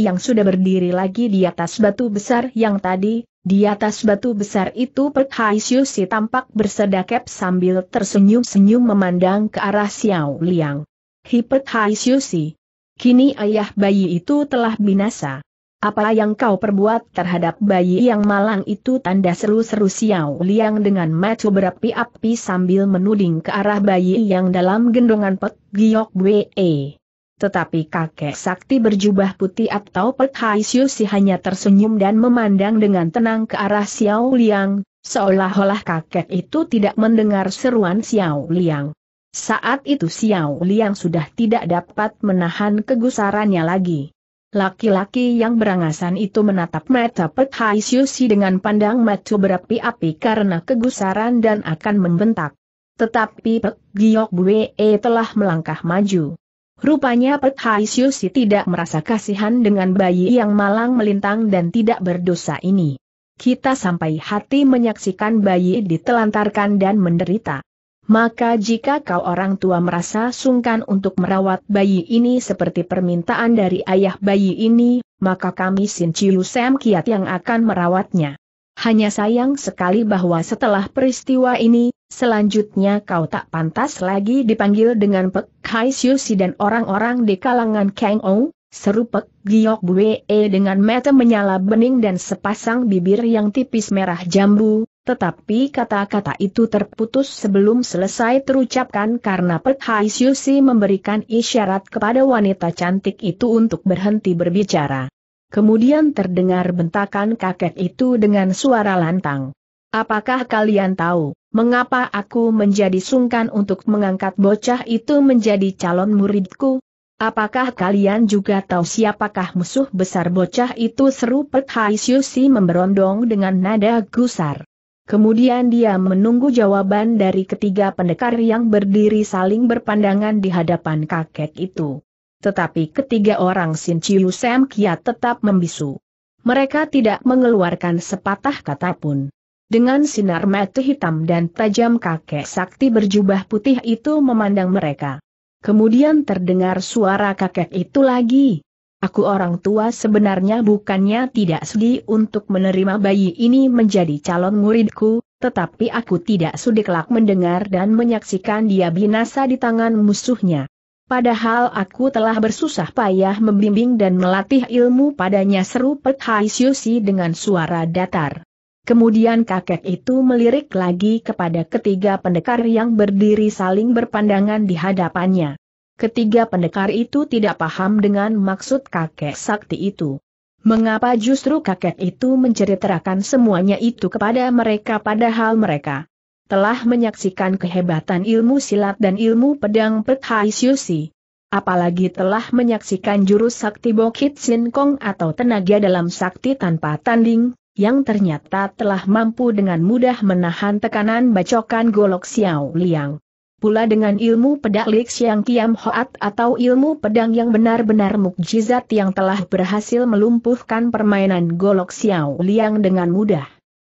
yang sudah berdiri lagi di atas batu besar yang tadi, di atas batu besar itu Pek Hai tampak bersedakep sambil tersenyum-senyum memandang ke arah Xiao Liang. Hi Pek Hai Siusi. Kini ayah bayi itu telah binasa. Apa yang kau perbuat terhadap bayi yang malang itu tanda seru-seru Xiao Liang dengan mata berapi-api sambil menuding ke arah bayi yang dalam gendongan Pek Giok Wee. Tetapi kakek sakti berjubah putih atau Pek Hai Siu Si hanya tersenyum dan memandang dengan tenang ke arah Xiao Liang, seolah-olah kakek itu tidak mendengar seruan Xiao Liang. Saat itu Xiao Liang sudah tidak dapat menahan kegusarannya lagi. Laki-laki yang berangasan itu menatap mata Pek Hai Siusi dengan pandang mata berapi-api karena kegusaran dan akan membentak. Tetapi Pek Giok Bwe telah melangkah maju. Rupanya Pek Hai Siusi tidak merasa kasihan dengan bayi yang malang melintang dan tidak berdosa ini. Kita sampai hati menyaksikan bayi ditelantarkan dan menderita. Maka jika kau orang tua merasa sungkan untuk merawat bayi ini seperti permintaan dari ayah bayi ini, maka kami Sin Chiu Sam Kiat yang akan merawatnya. Hanya sayang sekali bahwa setelah peristiwa ini, selanjutnya kau tak pantas lagi dipanggil dengan Pek Hai Si dan orang-orang di kalangan Kang Ong, seru Pek Giok Bue dengan mata menyala bening dan sepasang bibir yang tipis merah jambu, tetapi kata-kata itu terputus sebelum selesai terucapkan karena Pek Hai Siusi memberikan isyarat kepada wanita cantik itu untuk berhenti berbicara. Kemudian terdengar bentakan kakek itu dengan suara lantang. Apakah kalian tahu, mengapa aku menjadi sungkan untuk mengangkat bocah itu menjadi calon muridku? Apakah kalian juga tahu siapakah musuh besar bocah itu seru Pek Hai Siusi memberondong dengan nada gusar. Kemudian dia menunggu jawaban dari ketiga pendekar yang berdiri saling berpandangan di hadapan kakek itu. Tetapi ketiga orang Sin Chiu Sam Kia tetap membisu. Mereka tidak mengeluarkan sepatah kata pun. Dengan sinar mata hitam dan tajam kakek sakti berjubah putih itu memandang mereka. Kemudian terdengar suara kakek itu lagi. Aku orang tua sebenarnya bukannya tidak sudi untuk menerima bayi ini menjadi calon muridku, tetapi aku tidak sudi kelak mendengar dan menyaksikan dia binasa di tangan musuhnya. Padahal aku telah bersusah payah membimbing dan melatih ilmu padanya seru Pek Siusi dengan suara datar. Kemudian kakek itu melirik lagi kepada ketiga pendekar yang berdiri saling berpandangan di hadapannya. Ketiga pendekar itu tidak paham dengan maksud kakek sakti itu. Mengapa justru kakek itu menceritakan semuanya itu kepada mereka padahal mereka telah menyaksikan kehebatan ilmu silat dan ilmu pedang Si. Apalagi telah menyaksikan jurus sakti Bokit Sin Kong atau tenaga dalam sakti tanpa tanding, yang ternyata telah mampu dengan mudah menahan tekanan bacokan golok Xiao Liang pula dengan ilmu pedak Lik yang Kiam Hoat atau ilmu pedang yang benar-benar mukjizat yang telah berhasil melumpuhkan permainan golok Xiao Liang dengan mudah.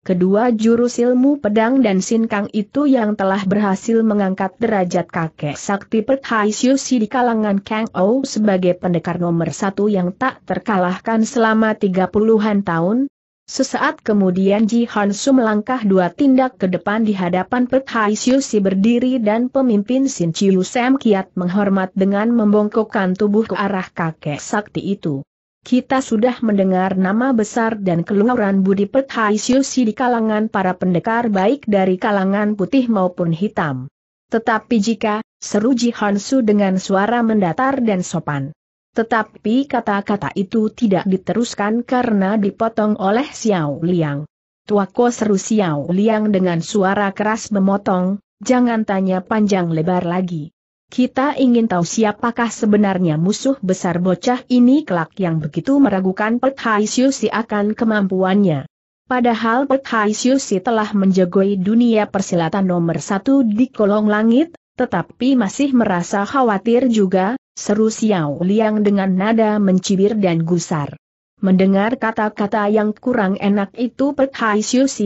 Kedua jurus ilmu pedang dan sinkang itu yang telah berhasil mengangkat derajat kakek sakti Pek Hai Siusi di kalangan Kang Ou sebagai pendekar nomor satu yang tak terkalahkan selama tiga puluhan tahun, Sesaat kemudian Ji Hansu melangkah dua tindak ke depan di hadapan Pek Hai Si berdiri dan pemimpin Sin Chiu Sam Kiat menghormat dengan membongkokkan tubuh ke arah kakek sakti itu. Kita sudah mendengar nama besar dan keluaran budi Pek Hai Si di kalangan para pendekar baik dari kalangan putih maupun hitam. Tetapi jika, seru Ji Hansu dengan suara mendatar dan sopan. Tetapi kata-kata itu tidak diteruskan karena dipotong oleh Xiao Liang. Tuako seru Xiao Liang dengan suara keras memotong, jangan tanya panjang lebar lagi. Kita ingin tahu siapakah sebenarnya musuh besar bocah ini kelak yang begitu meragukan Pek Hai Siusi akan kemampuannya. Padahal Pek Hai Siusi telah menjagoi dunia persilatan nomor satu di kolong langit, tetapi masih merasa khawatir juga, Seru Xiao Liang dengan nada mencibir dan gusar. Mendengar kata-kata yang kurang enak itu Pek Hai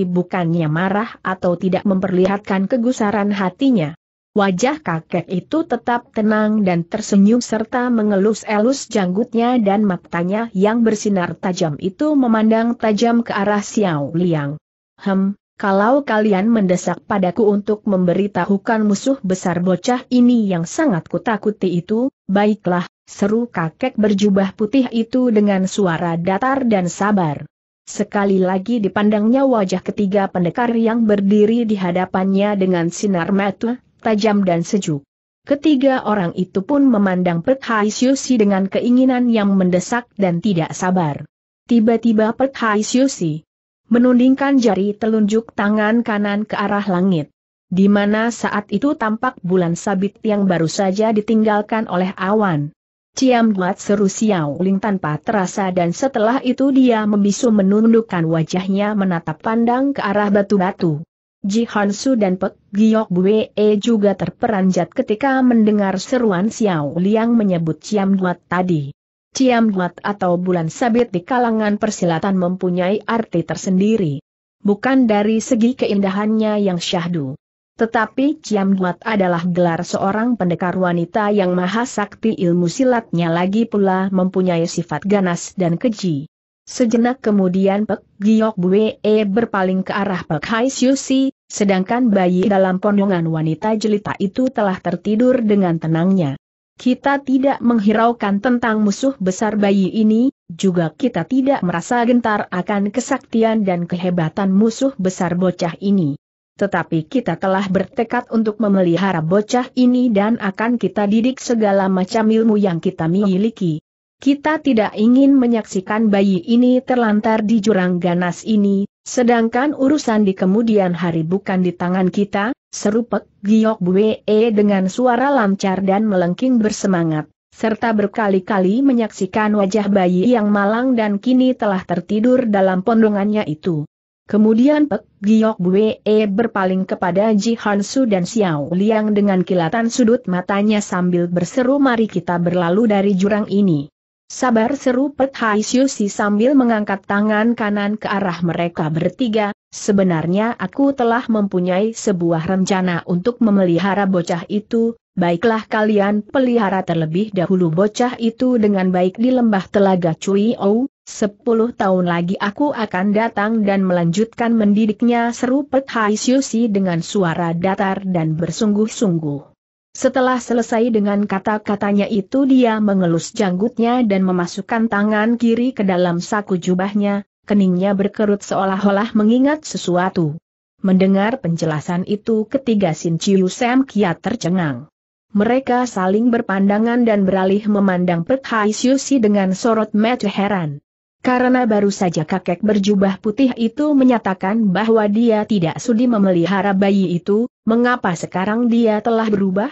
bukannya marah atau tidak memperlihatkan kegusaran hatinya. Wajah kakek itu tetap tenang dan tersenyum serta mengelus-elus janggutnya dan matanya yang bersinar tajam itu memandang tajam ke arah Xiao Liang. Hem, kalau kalian mendesak padaku untuk memberitahukan musuh besar bocah ini yang sangat kutakuti itu, baiklah, seru kakek berjubah putih itu dengan suara datar dan sabar. Sekali lagi dipandangnya wajah ketiga pendekar yang berdiri di hadapannya dengan sinar mata, tajam dan sejuk. Ketiga orang itu pun memandang Perkhaisyusi dengan keinginan yang mendesak dan tidak sabar. Tiba-tiba Perkhaisyusi. Hai menundingkan jari telunjuk tangan kanan ke arah langit. Di mana saat itu tampak bulan sabit yang baru saja ditinggalkan oleh awan. Ciam Buat seru Xiao Ling tanpa terasa dan setelah itu dia membisu menundukkan wajahnya menatap pandang ke arah batu-batu. Ji Hansu dan Pek Giok Bue juga terperanjat ketika mendengar seruan Xiao Liang menyebut Ciam Buat tadi. Ciamat atau bulan sabit di kalangan persilatan mempunyai arti tersendiri. Bukan dari segi keindahannya yang syahdu. Tetapi ciamat adalah gelar seorang pendekar wanita yang maha sakti ilmu silatnya lagi pula mempunyai sifat ganas dan keji. Sejenak kemudian Pek Giok Bue e berpaling ke arah Pek Hai Siusi, sedangkan bayi dalam pondongan wanita jelita itu telah tertidur dengan tenangnya. Kita tidak menghiraukan tentang musuh besar bayi ini, juga kita tidak merasa gentar akan kesaktian dan kehebatan musuh besar bocah ini. Tetapi kita telah bertekad untuk memelihara bocah ini dan akan kita didik segala macam ilmu yang kita miliki. Kita tidak ingin menyaksikan bayi ini terlantar di jurang ganas ini, sedangkan urusan di kemudian hari bukan di tangan kita, seru Pek Giok e dengan suara lancar dan melengking bersemangat, serta berkali-kali menyaksikan wajah bayi yang malang dan kini telah tertidur dalam pondongannya itu. Kemudian Pek Giok e berpaling kepada Ji Hansu dan Xiao Liang dengan kilatan sudut matanya sambil berseru mari kita berlalu dari jurang ini. Sabar seru Pek Hai Si sambil mengangkat tangan kanan ke arah mereka bertiga, Sebenarnya aku telah mempunyai sebuah rencana untuk memelihara bocah itu, baiklah kalian pelihara terlebih dahulu bocah itu dengan baik di lembah telaga Cui O. Sepuluh tahun lagi aku akan datang dan melanjutkan mendidiknya seru Pek Hai Siusi dengan suara datar dan bersungguh-sungguh. Setelah selesai dengan kata-katanya itu dia mengelus janggutnya dan memasukkan tangan kiri ke dalam saku jubahnya, keningnya berkerut seolah-olah mengingat sesuatu. Mendengar penjelasan itu ketiga Sin Chiu Sam kiat tercengang. Mereka saling berpandangan dan beralih memandang Pek Hai Si dengan sorot mata heran. Karena baru saja kakek berjubah putih itu menyatakan bahwa dia tidak sudi memelihara bayi itu, mengapa sekarang dia telah berubah?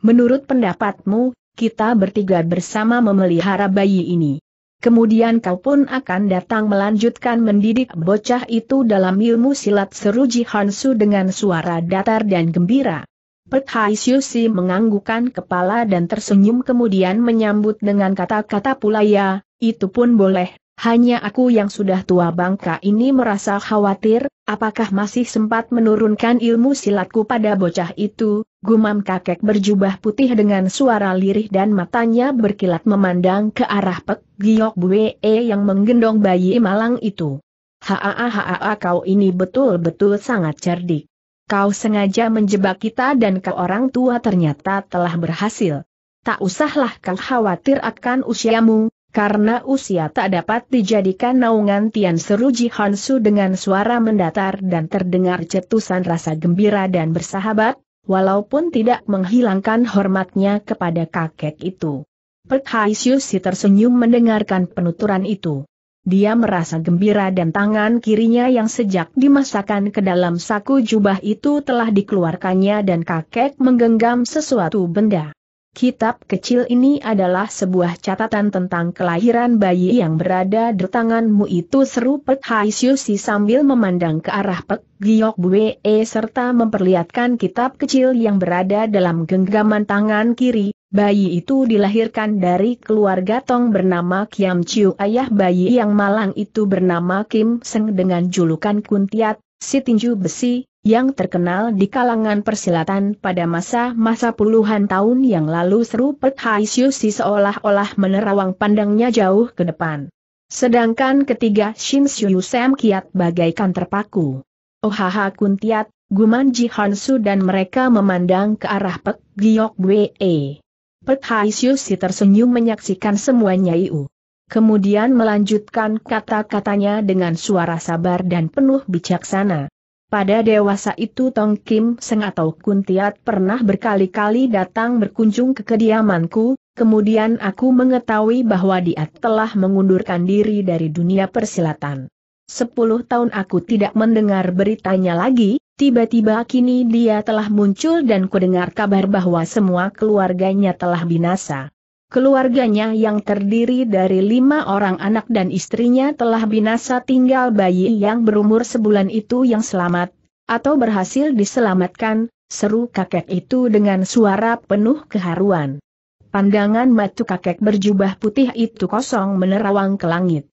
Menurut pendapatmu, kita bertiga bersama memelihara bayi ini. Kemudian kau pun akan datang melanjutkan mendidik bocah itu dalam ilmu silat seru Ji Hansu dengan suara datar dan gembira. Pek Hai Siusi menganggukkan kepala dan tersenyum kemudian menyambut dengan kata-kata pula ya, itu pun boleh, hanya aku yang sudah tua bangka ini merasa khawatir, apakah masih sempat menurunkan ilmu silatku pada bocah itu, gumam kakek berjubah putih dengan suara lirih dan matanya berkilat memandang ke arah Pek Giok Bue yang menggendong bayi malang itu. Haa kau ini betul-betul sangat cerdik. Kau sengaja menjebak kita dan ke orang tua ternyata telah berhasil. Tak usahlah kau khawatir akan usiamu, karena usia tak dapat dijadikan naungan Tian seruji Ji Hansu dengan suara mendatar dan terdengar cetusan rasa gembira dan bersahabat, walaupun tidak menghilangkan hormatnya kepada kakek itu. Pek Hai Si tersenyum mendengarkan penuturan itu. Dia merasa gembira dan tangan kirinya yang sejak dimasakkan ke dalam saku jubah itu telah dikeluarkannya dan kakek menggenggam sesuatu benda. Kitab kecil ini adalah sebuah catatan tentang kelahiran bayi yang berada di tanganmu itu seru Pek Hai Siusi sambil memandang ke arah Pek Giok Bue serta memperlihatkan kitab kecil yang berada dalam genggaman tangan kiri. Bayi itu dilahirkan dari keluarga Tong bernama Kiam Chiu ayah bayi yang malang itu bernama Kim Seng dengan julukan Kuntiat, si tinju besi, yang terkenal di kalangan persilatan pada masa-masa puluhan tahun yang lalu seru Pek Hai Si seolah-olah menerawang pandangnya jauh ke depan. Sedangkan ketiga Shin Siu Sam Kiat bagaikan terpaku. Ohaha Kuntiat, Guman Ji Hansu dan mereka memandang ke arah Pek Giok Wee. Pek Hai Si tersenyum menyaksikan semuanya Iu. Kemudian melanjutkan kata-katanya dengan suara sabar dan penuh bijaksana. Pada dewasa itu Tong Kim Seng atau Kuntiat pernah berkali-kali datang berkunjung ke kediamanku, kemudian aku mengetahui bahwa dia telah mengundurkan diri dari dunia persilatan. Sepuluh tahun aku tidak mendengar beritanya lagi, tiba-tiba kini dia telah muncul dan kudengar kabar bahwa semua keluarganya telah binasa. Keluarganya yang terdiri dari lima orang anak dan istrinya telah binasa tinggal bayi yang berumur sebulan itu yang selamat, atau berhasil diselamatkan, seru kakek itu dengan suara penuh keharuan. Pandangan mata kakek berjubah putih itu kosong menerawang ke langit.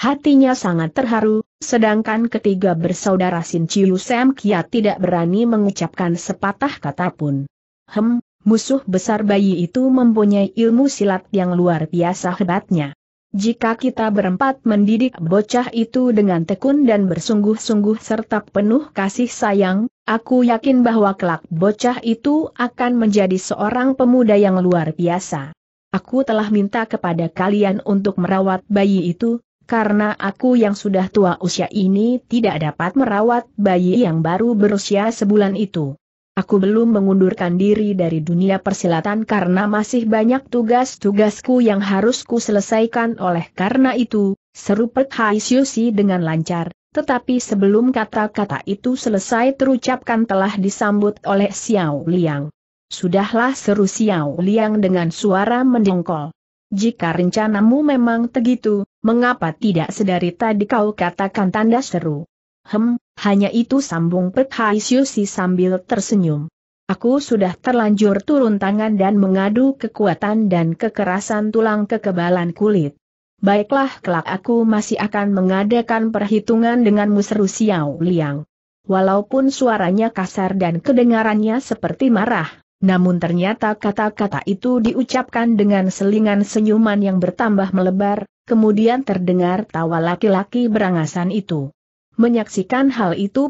Hatinya sangat terharu, sedangkan ketiga bersaudara Sin Chiu Sam Kia tidak berani mengucapkan sepatah kata pun. Hem, musuh besar bayi itu mempunyai ilmu silat yang luar biasa hebatnya. Jika kita berempat mendidik bocah itu dengan tekun dan bersungguh-sungguh serta penuh kasih sayang, aku yakin bahwa kelak bocah itu akan menjadi seorang pemuda yang luar biasa. Aku telah minta kepada kalian untuk merawat bayi itu, karena aku yang sudah tua usia ini tidak dapat merawat bayi yang baru berusia sebulan itu. Aku belum mengundurkan diri dari dunia persilatan karena masih banyak tugas-tugasku yang harus ku selesaikan oleh karena itu, seru Pek Hai Siusi dengan lancar, tetapi sebelum kata-kata itu selesai terucapkan telah disambut oleh Xiao Liang. Sudahlah seru Xiao Liang dengan suara mendongkol. Jika rencanamu memang begitu, mengapa tidak sedari tadi kau katakan tanda seru? Hem, hanya itu sambung Petai Siusi sambil tersenyum. Aku sudah terlanjur turun tangan dan mengadu kekuatan dan kekerasan tulang kekebalan kulit. Baiklah kelak aku masih akan mengadakan perhitungan dengan seru Xiao Liang. Walaupun suaranya kasar dan kedengarannya seperti marah, namun ternyata kata-kata itu diucapkan dengan selingan senyuman yang bertambah melebar, kemudian terdengar tawa laki-laki berangasan itu. Menyaksikan hal itu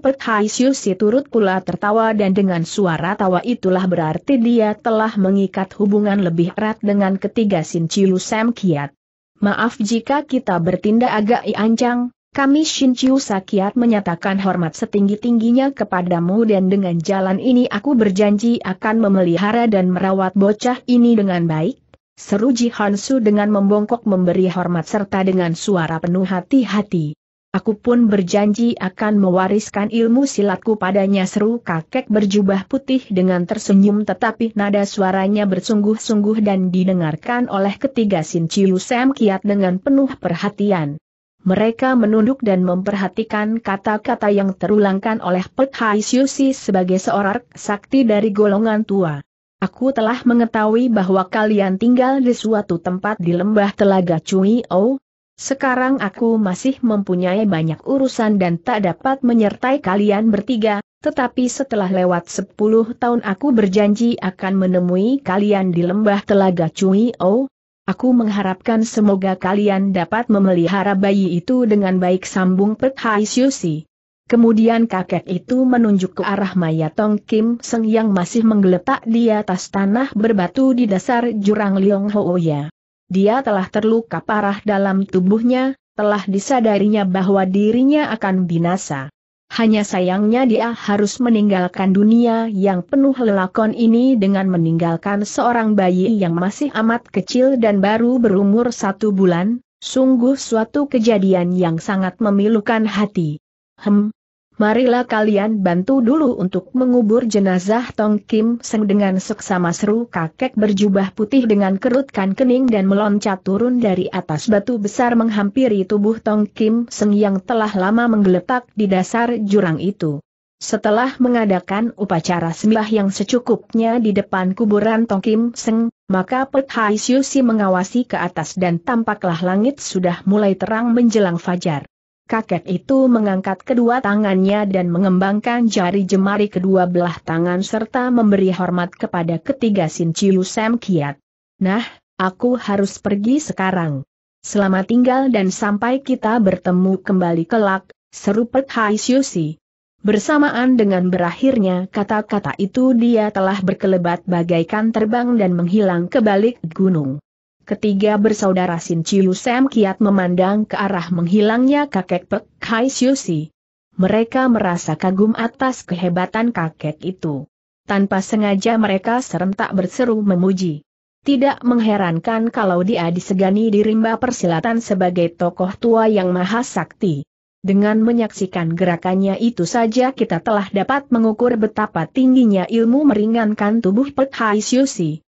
si turut pula tertawa dan dengan suara tawa itulah berarti dia telah mengikat hubungan lebih erat dengan ketiga Sin Chiu Sam Kiat. Maaf jika kita bertindak agak iancang, kami Shin Chiu Sakiat menyatakan hormat setinggi-tingginya kepadamu dan dengan jalan ini aku berjanji akan memelihara dan merawat bocah ini dengan baik. Seru Ji Hansu dengan membongkok memberi hormat serta dengan suara penuh hati-hati. Aku pun berjanji akan mewariskan ilmu silatku padanya seru kakek berjubah putih dengan tersenyum tetapi nada suaranya bersungguh-sungguh dan didengarkan oleh ketiga Sin Chiu Sam Kiat dengan penuh perhatian. Mereka menunduk dan memperhatikan kata-kata yang terulangkan oleh Pek Hai Si sebagai seorang sakti dari golongan tua. Aku telah mengetahui bahwa kalian tinggal di suatu tempat di lembah Telaga Cui O, sekarang aku masih mempunyai banyak urusan dan tak dapat menyertai kalian bertiga, tetapi setelah lewat 10 tahun aku berjanji akan menemui kalian di lembah telaga Cui O. Oh. Aku mengharapkan semoga kalian dapat memelihara bayi itu dengan baik sambung Pek Hai Siusi. Kemudian kakek itu menunjuk ke arah Maya Tong Kim Seng yang masih menggeletak di atas tanah berbatu di dasar jurang Liong Hooya. Oh dia telah terluka parah dalam tubuhnya, telah disadarinya bahwa dirinya akan binasa. Hanya sayangnya dia harus meninggalkan dunia yang penuh lelakon ini dengan meninggalkan seorang bayi yang masih amat kecil dan baru berumur satu bulan, sungguh suatu kejadian yang sangat memilukan hati. Hem, Marilah kalian bantu dulu untuk mengubur jenazah Tong Kim Seng dengan seksama seru kakek berjubah putih dengan kerutkan kening dan meloncat turun dari atas batu besar menghampiri tubuh Tong Kim Seng yang telah lama menggeletak di dasar jurang itu. Setelah mengadakan upacara sembah yang secukupnya di depan kuburan Tong Kim Seng, maka Pek Hai Si mengawasi ke atas dan tampaklah langit sudah mulai terang menjelang fajar kakek itu mengangkat kedua tangannya dan mengembangkan jari jemari kedua belah tangan serta memberi hormat kepada ketiga Sin Chiu Sam Kiat. Nah, aku harus pergi sekarang. Selamat tinggal dan sampai kita bertemu kembali kelak, seru Pek Hai Si. Bersamaan dengan berakhirnya kata-kata itu dia telah berkelebat bagaikan terbang dan menghilang ke balik gunung. Ketiga bersaudara Sin Chiu Sam kiat memandang ke arah menghilangnya kakek Pek Kai Siu Si. Mereka merasa kagum atas kehebatan kakek itu. Tanpa sengaja mereka serentak berseru memuji. Tidak mengherankan kalau dia disegani di rimba persilatan sebagai tokoh tua yang maha sakti. Dengan menyaksikan gerakannya itu saja kita telah dapat mengukur betapa tingginya ilmu meringankan tubuh Pek Hai Si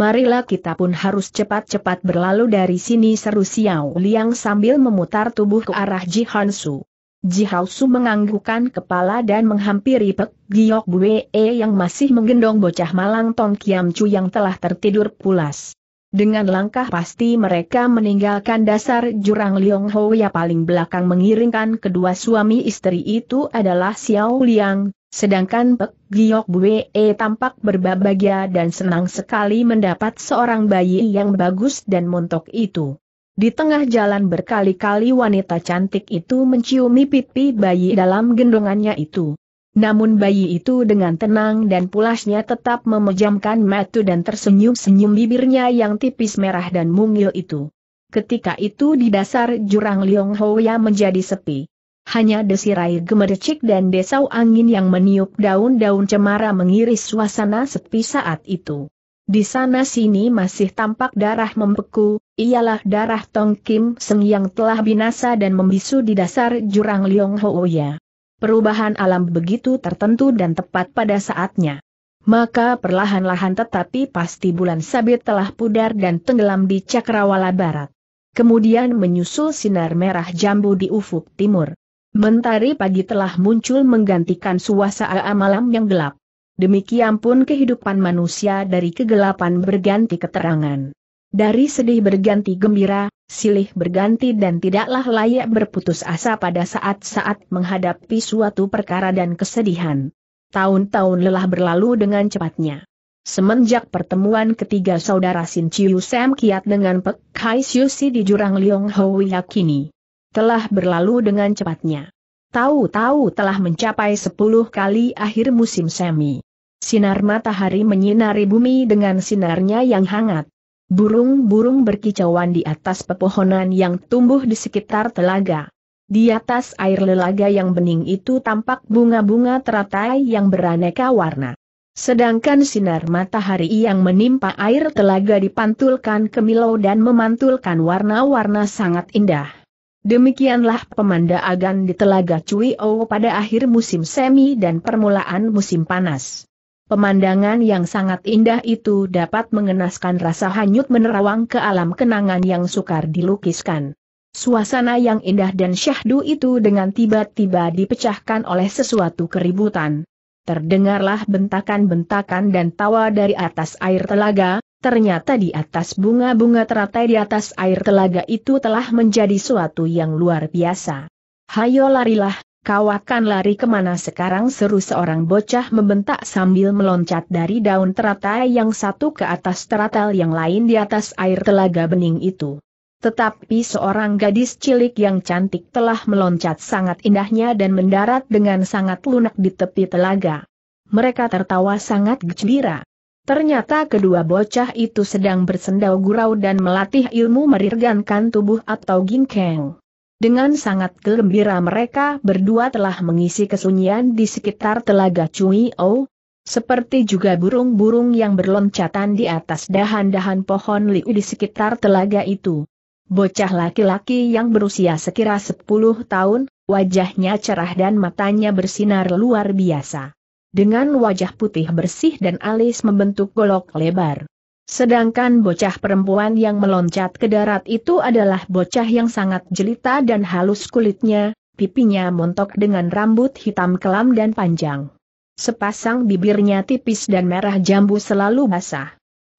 marilah kita pun harus cepat-cepat berlalu dari sini seru Xiao Liang sambil memutar tubuh ke arah Ji Hansu. Ji Hansu menganggukkan kepala dan menghampiri Pek Giok Buwe yang masih menggendong bocah malang Tong Kiam Chu yang telah tertidur pulas. Dengan langkah pasti mereka meninggalkan dasar jurang Liong yang paling belakang mengiringkan kedua suami istri itu adalah Xiao Liang, Sedangkan Pek Giok Bue e tampak berbahagia dan senang sekali mendapat seorang bayi yang bagus dan montok itu. Di tengah jalan berkali-kali wanita cantik itu menciumi pipi bayi dalam gendongannya itu. Namun bayi itu dengan tenang dan pulasnya tetap memejamkan mata dan tersenyum-senyum bibirnya yang tipis merah dan mungil itu. Ketika itu di dasar jurang Liong Hoya menjadi sepi hanya desirai gemericik dan desau angin yang meniup daun-daun cemara mengiris suasana sepi saat itu. Di sana-sini masih tampak darah membeku, ialah darah Tong Kim Seng yang telah binasa dan membisu di dasar jurang Liong Hooya. Oh Perubahan alam begitu tertentu dan tepat pada saatnya. Maka perlahan-lahan tetapi pasti bulan sabit telah pudar dan tenggelam di cakrawala barat. Kemudian menyusul sinar merah jambu di ufuk timur. Mentari pagi telah muncul menggantikan suasana malam yang gelap. Demikian pun kehidupan manusia dari kegelapan berganti keterangan. Dari sedih berganti gembira, silih berganti dan tidaklah layak berputus asa pada saat-saat menghadapi suatu perkara dan kesedihan. Tahun-tahun lelah berlalu dengan cepatnya. Semenjak pertemuan ketiga saudara Sin Chiu Sam Kiat dengan Pek Kai Siu Si di Jurang Liong Hoi Yakini, telah berlalu dengan cepatnya. Tahu-tahu telah mencapai sepuluh kali akhir musim semi. Sinar matahari menyinari bumi dengan sinarnya yang hangat. Burung-burung berkicauan di atas pepohonan yang tumbuh di sekitar telaga. Di atas air lelaga yang bening itu tampak bunga-bunga teratai yang beraneka warna. Sedangkan sinar matahari yang menimpa air telaga dipantulkan ke milau dan memantulkan warna-warna sangat indah. Demikianlah pemanda agan di Telaga Cui O oh pada akhir musim semi dan permulaan musim panas. Pemandangan yang sangat indah itu dapat mengenaskan rasa hanyut menerawang ke alam kenangan yang sukar dilukiskan. Suasana yang indah dan syahdu itu dengan tiba-tiba dipecahkan oleh sesuatu keributan. Terdengarlah bentakan-bentakan dan tawa dari atas air telaga, Ternyata di atas bunga-bunga teratai di atas air telaga itu telah menjadi suatu yang luar biasa. Hayo larilah, kau akan lari kemana sekarang seru seorang bocah membentak sambil meloncat dari daun teratai yang satu ke atas teratai yang lain di atas air telaga bening itu. Tetapi seorang gadis cilik yang cantik telah meloncat sangat indahnya dan mendarat dengan sangat lunak di tepi telaga. Mereka tertawa sangat gembira. Ternyata kedua bocah itu sedang bersendau gurau dan melatih ilmu merirgankan tubuh atau ginkeng. Dengan sangat gembira mereka berdua telah mengisi kesunyian di sekitar telaga Cui O, seperti juga burung-burung yang berloncatan di atas dahan-dahan pohon liu di sekitar telaga itu. Bocah laki-laki yang berusia sekira 10 tahun, wajahnya cerah dan matanya bersinar luar biasa dengan wajah putih bersih dan alis membentuk golok lebar. Sedangkan bocah perempuan yang meloncat ke darat itu adalah bocah yang sangat jelita dan halus kulitnya, pipinya montok dengan rambut hitam kelam dan panjang. Sepasang bibirnya tipis dan merah jambu selalu basah.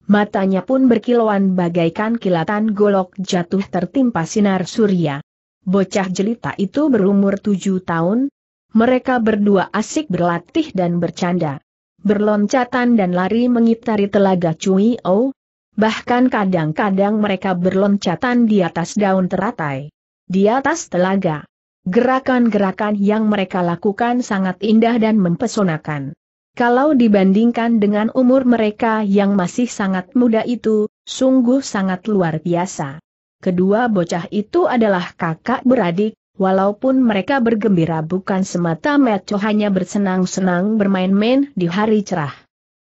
Matanya pun berkilauan bagaikan kilatan golok jatuh tertimpa sinar surya. Bocah jelita itu berumur tujuh tahun, mereka berdua asik berlatih dan bercanda. Berloncatan dan lari mengitari telaga Cui O. Bahkan kadang-kadang mereka berloncatan di atas daun teratai. Di atas telaga. Gerakan-gerakan yang mereka lakukan sangat indah dan mempesonakan. Kalau dibandingkan dengan umur mereka yang masih sangat muda itu, sungguh sangat luar biasa. Kedua bocah itu adalah kakak beradik, Walaupun mereka bergembira bukan semata-mata hanya bersenang-senang bermain-main di hari cerah.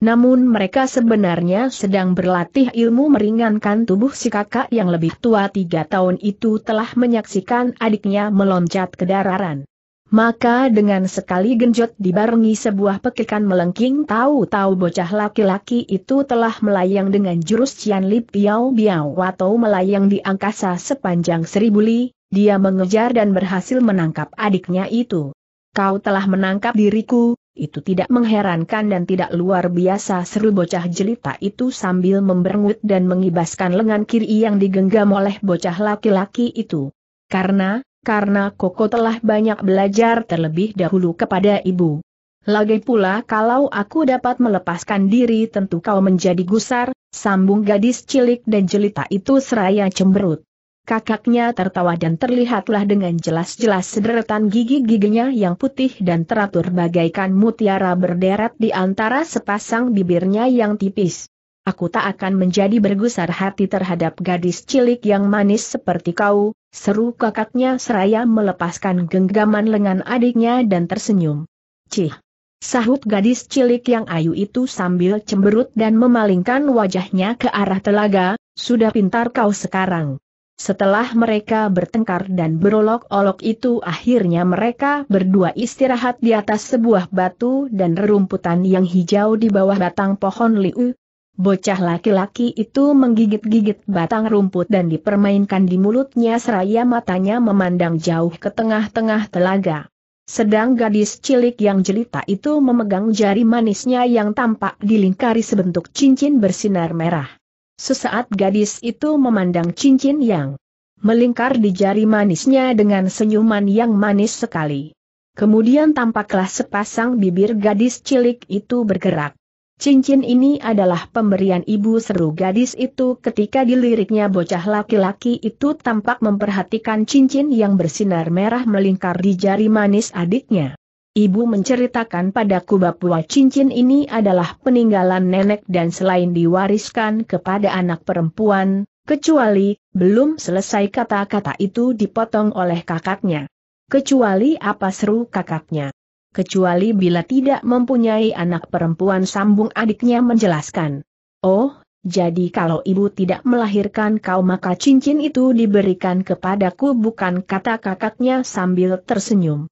Namun mereka sebenarnya sedang berlatih ilmu meringankan tubuh si kakak yang lebih tua tiga tahun itu telah menyaksikan adiknya meloncat ke dararan. Maka dengan sekali genjot dibarengi sebuah pekikan melengking tahu-tahu bocah laki-laki itu telah melayang dengan jurus Cian Lip Biao Biao atau melayang di angkasa sepanjang seribu li, dia mengejar dan berhasil menangkap adiknya itu. Kau telah menangkap diriku, itu tidak mengherankan dan tidak luar biasa seru bocah jelita itu sambil memberengut dan mengibaskan lengan kiri yang digenggam oleh bocah laki-laki itu. Karena, karena Koko telah banyak belajar terlebih dahulu kepada ibu. Lagi pula kalau aku dapat melepaskan diri tentu kau menjadi gusar, sambung gadis cilik dan jelita itu seraya cemberut. Kakaknya tertawa dan terlihatlah dengan jelas-jelas sederetan gigi-giginya yang putih dan teratur bagaikan mutiara berderet di antara sepasang bibirnya yang tipis. Aku tak akan menjadi bergusar hati terhadap gadis cilik yang manis seperti kau, seru kakaknya seraya melepaskan genggaman lengan adiknya dan tersenyum. Cih! Sahut gadis cilik yang ayu itu sambil cemberut dan memalingkan wajahnya ke arah telaga, sudah pintar kau sekarang. Setelah mereka bertengkar dan berolok-olok itu akhirnya mereka berdua istirahat di atas sebuah batu dan rerumputan yang hijau di bawah batang pohon liu. Bocah laki-laki itu menggigit-gigit batang rumput dan dipermainkan di mulutnya seraya matanya memandang jauh ke tengah-tengah telaga. Sedang gadis cilik yang jelita itu memegang jari manisnya yang tampak dilingkari sebentuk cincin bersinar merah. Sesaat gadis itu memandang cincin yang melingkar di jari manisnya dengan senyuman yang manis sekali. Kemudian tampaklah sepasang bibir gadis cilik itu bergerak. Cincin ini adalah pemberian ibu seru gadis itu ketika diliriknya bocah laki-laki itu tampak memperhatikan cincin yang bersinar merah melingkar di jari manis adiknya. Ibu menceritakan padaku bahwa cincin ini adalah peninggalan nenek dan selain diwariskan kepada anak perempuan, kecuali, belum selesai kata-kata itu dipotong oleh kakaknya. Kecuali apa seru kakaknya. Kecuali bila tidak mempunyai anak perempuan sambung adiknya menjelaskan. Oh, jadi kalau ibu tidak melahirkan kau maka cincin itu diberikan kepadaku bukan kata kakaknya sambil tersenyum.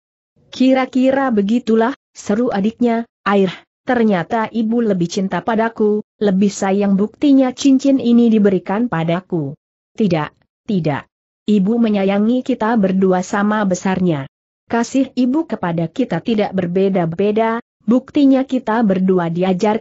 Kira-kira begitulah, seru adiknya, air, ternyata ibu lebih cinta padaku, lebih sayang buktinya cincin ini diberikan padaku. Tidak, tidak. Ibu menyayangi kita berdua sama besarnya. Kasih ibu kepada kita tidak berbeda-beda, buktinya kita berdua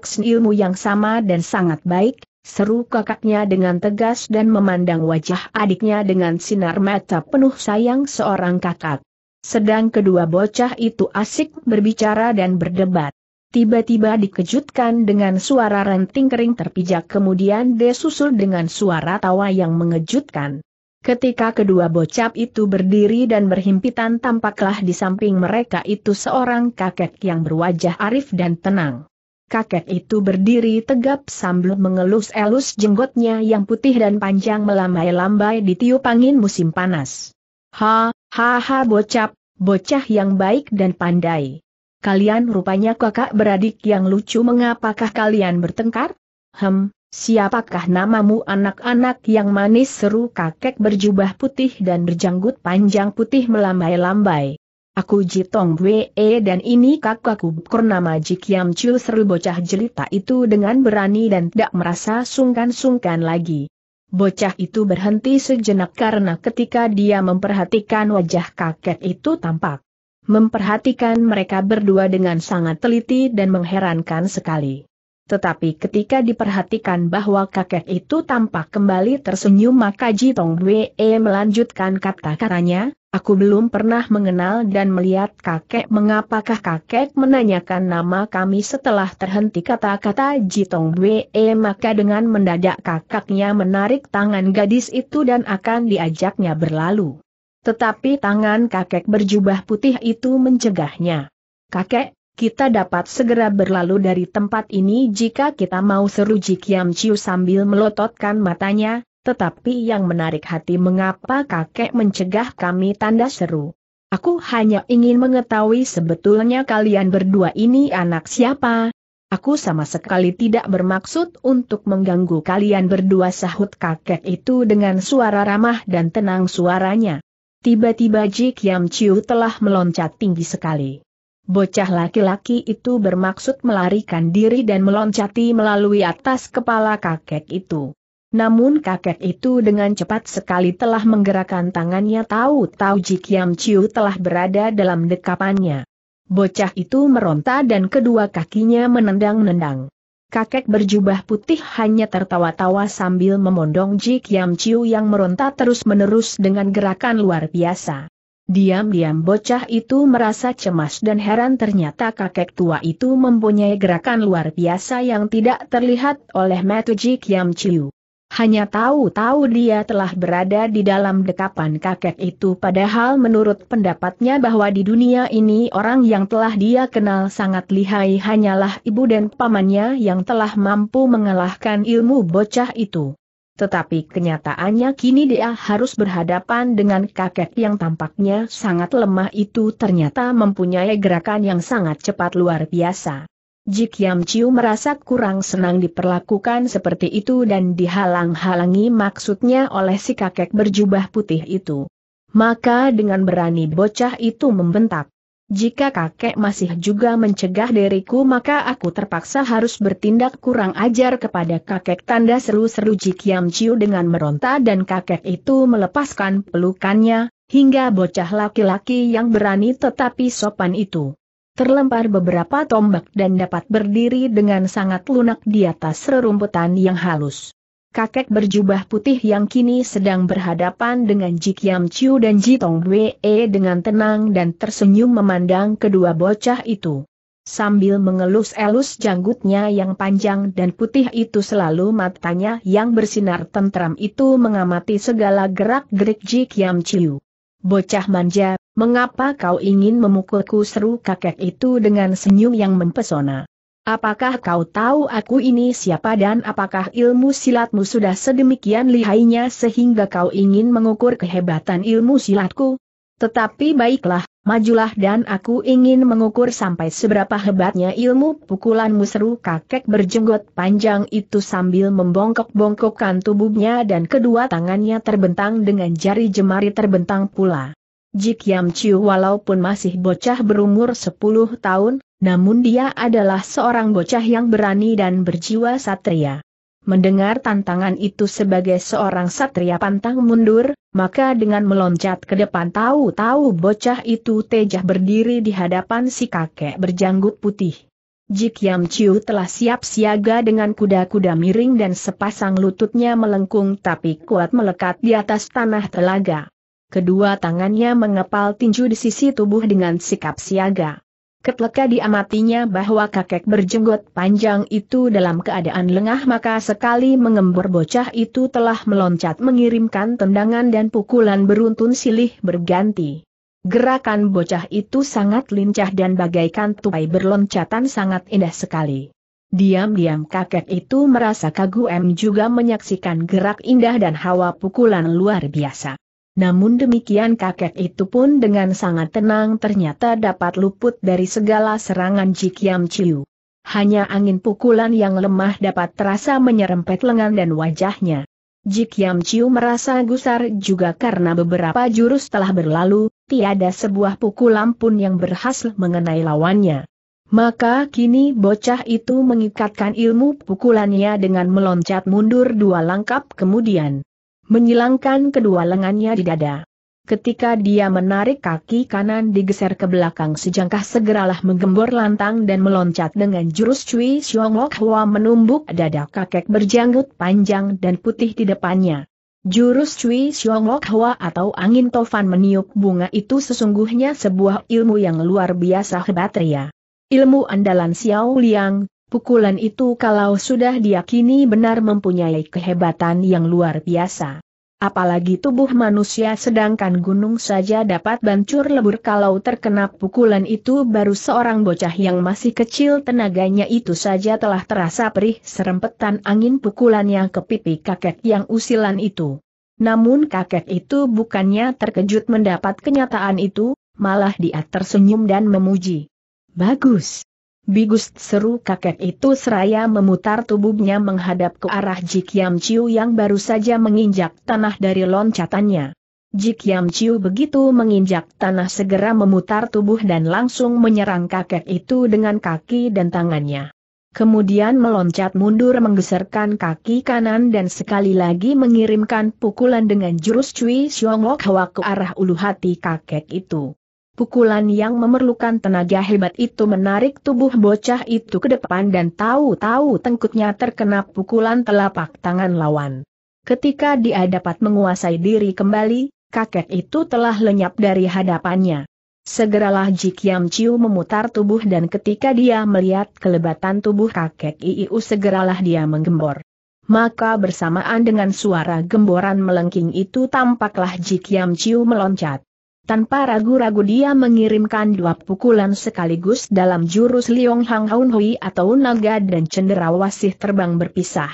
ksen ilmu yang sama dan sangat baik, seru kakaknya dengan tegas dan memandang wajah adiknya dengan sinar mata penuh sayang seorang kakak. Sedang kedua bocah itu asik berbicara dan berdebat. Tiba-tiba dikejutkan dengan suara renting kering terpijak kemudian desusul dengan suara tawa yang mengejutkan. Ketika kedua bocah itu berdiri dan berhimpitan tampaklah di samping mereka itu seorang kakek yang berwajah arif dan tenang. Kakek itu berdiri tegap sambil mengelus-elus jenggotnya yang putih dan panjang melambai-lambai di tiup angin musim panas. Ha, ha ha bocap, bocah yang baik dan pandai. Kalian rupanya kakak beradik yang lucu mengapakah kalian bertengkar? Hem, siapakah namamu anak-anak yang manis seru kakek berjubah putih dan berjanggut panjang putih melambai-lambai. Aku Jitong Wee e dan ini kakakku bernama Jikiam Chu seru bocah jelita itu dengan berani dan tidak merasa sungkan-sungkan lagi. Bocah itu berhenti sejenak karena ketika dia memperhatikan wajah kakek itu tampak. Memperhatikan mereka berdua dengan sangat teliti dan mengherankan sekali. Tetapi ketika diperhatikan bahwa kakek itu tampak kembali tersenyum maka Jitong Wee melanjutkan kata-katanya, Aku belum pernah mengenal dan melihat kakek mengapakah kakek menanyakan nama kami setelah terhenti kata-kata Jitong Bwe eh, maka dengan mendadak kakaknya menarik tangan gadis itu dan akan diajaknya berlalu. Tetapi tangan kakek berjubah putih itu mencegahnya. Kakek, kita dapat segera berlalu dari tempat ini jika kita mau seru Jikiam Chiu sambil melototkan matanya, tetapi yang menarik hati mengapa kakek mencegah kami tanda seru. Aku hanya ingin mengetahui sebetulnya kalian berdua ini anak siapa. Aku sama sekali tidak bermaksud untuk mengganggu kalian berdua sahut kakek itu dengan suara ramah dan tenang suaranya. Tiba-tiba Ji Kiam Chiu telah meloncat tinggi sekali. Bocah laki-laki itu bermaksud melarikan diri dan meloncati melalui atas kepala kakek itu. Namun kakek itu dengan cepat sekali telah menggerakkan tangannya tahu-tahu Jik Yam Chiu telah berada dalam dekapannya. Bocah itu meronta dan kedua kakinya menendang-nendang. Kakek berjubah putih hanya tertawa-tawa sambil memondong Jik Yam Chiu yang meronta terus-menerus dengan gerakan luar biasa. Diam-diam bocah itu merasa cemas dan heran ternyata kakek tua itu mempunyai gerakan luar biasa yang tidak terlihat oleh Matu Jik Yam Chiu. Hanya tahu-tahu dia telah berada di dalam dekapan kakek itu padahal menurut pendapatnya bahwa di dunia ini orang yang telah dia kenal sangat lihai hanyalah ibu dan pamannya yang telah mampu mengalahkan ilmu bocah itu. Tetapi kenyataannya kini dia harus berhadapan dengan kakek yang tampaknya sangat lemah itu ternyata mempunyai gerakan yang sangat cepat luar biasa. Jik Yam Chiu merasa kurang senang diperlakukan seperti itu dan dihalang-halangi maksudnya oleh si kakek berjubah putih itu. Maka dengan berani bocah itu membentak. Jika kakek masih juga mencegah diriku maka aku terpaksa harus bertindak kurang ajar kepada kakek tanda seru-seru Jik Yam Chiu dengan meronta dan kakek itu melepaskan pelukannya, hingga bocah laki-laki yang berani tetapi sopan itu terlempar beberapa tombak dan dapat berdiri dengan sangat lunak di atas rerumputan yang halus. Kakek berjubah putih yang kini sedang berhadapan dengan Ji Kiam Chiu dan Ji Tong Wee dengan tenang dan tersenyum memandang kedua bocah itu. Sambil mengelus-elus janggutnya yang panjang dan putih itu selalu matanya yang bersinar tentram itu mengamati segala gerak-gerik Ji Kiam Chiu. Bocah manja, Mengapa kau ingin memukulku seru kakek itu dengan senyum yang mempesona? Apakah kau tahu aku ini siapa dan apakah ilmu silatmu sudah sedemikian lihainya sehingga kau ingin mengukur kehebatan ilmu silatku? Tetapi baiklah, majulah dan aku ingin mengukur sampai seberapa hebatnya ilmu pukulanmu seru kakek berjenggot panjang itu sambil membongkok-bongkokkan tubuhnya dan kedua tangannya terbentang dengan jari jemari terbentang pula. Jik Yam Chiu walaupun masih bocah berumur 10 tahun, namun dia adalah seorang bocah yang berani dan berjiwa satria. Mendengar tantangan itu sebagai seorang satria pantang mundur, maka dengan meloncat ke depan tahu-tahu bocah itu tejah berdiri di hadapan si kakek berjanggut putih. Jik Yam Chiu telah siap siaga dengan kuda-kuda miring dan sepasang lututnya melengkung tapi kuat melekat di atas tanah telaga. Kedua tangannya mengepal tinju di sisi tubuh dengan sikap siaga. Ketika diamatinya bahwa kakek berjenggot panjang itu dalam keadaan lengah maka sekali mengembur bocah itu telah meloncat mengirimkan tendangan dan pukulan beruntun silih berganti. Gerakan bocah itu sangat lincah dan bagaikan tupai berloncatan sangat indah sekali. Diam-diam kakek itu merasa kagum juga menyaksikan gerak indah dan hawa pukulan luar biasa. Namun demikian kakek itu pun dengan sangat tenang ternyata dapat luput dari segala serangan Jikiam Chiu. Hanya angin pukulan yang lemah dapat terasa menyerempet lengan dan wajahnya. Jikiam Chiu merasa gusar juga karena beberapa jurus telah berlalu, tiada sebuah pukulan pun yang berhasil mengenai lawannya. Maka kini bocah itu mengikatkan ilmu pukulannya dengan meloncat mundur dua langkah kemudian menyilangkan kedua lengannya di dada. Ketika dia menarik kaki kanan digeser ke belakang sejangkah segeralah menggembor lantang dan meloncat dengan jurus Cui Xiong Lok Hua menumbuk dada kakek berjanggut panjang dan putih di depannya. Jurus Cui Xiong Lok Hua atau angin tofan meniup bunga itu sesungguhnya sebuah ilmu yang luar biasa hebat ria. Ilmu andalan Xiao Liang, Pukulan itu kalau sudah diyakini benar mempunyai kehebatan yang luar biasa. Apalagi tubuh manusia sedangkan gunung saja dapat bancur lebur kalau terkena pukulan itu baru seorang bocah yang masih kecil tenaganya itu saja telah terasa perih serempetan angin pukulannya ke pipi kakek yang usilan itu. Namun kakek itu bukannya terkejut mendapat kenyataan itu, malah dia tersenyum dan memuji. Bagus. Bigus seru kakek itu seraya memutar tubuhnya menghadap ke arah Jikiam Chiu yang baru saja menginjak tanah dari loncatannya. Jikiam Chiu begitu menginjak tanah segera memutar tubuh dan langsung menyerang kakek itu dengan kaki dan tangannya. Kemudian meloncat mundur menggeserkan kaki kanan dan sekali lagi mengirimkan pukulan dengan jurus Cui Xiong Lok Hwa ke arah ulu hati kakek itu. Pukulan yang memerlukan tenaga hebat itu menarik tubuh bocah itu ke depan dan tahu-tahu tengkutnya terkena pukulan telapak tangan lawan. Ketika dia dapat menguasai diri kembali, kakek itu telah lenyap dari hadapannya. Segeralah Ji Kiam Chiu memutar tubuh dan ketika dia melihat kelebatan tubuh kakek Iiu segeralah dia menggembor. Maka bersamaan dengan suara gemboran melengking itu tampaklah Ji Kiam Chiu meloncat. Tanpa ragu-ragu dia mengirimkan dua pukulan sekaligus dalam jurus Liong Hang Haun Hui atau Naga dan Cenderawasih terbang berpisah.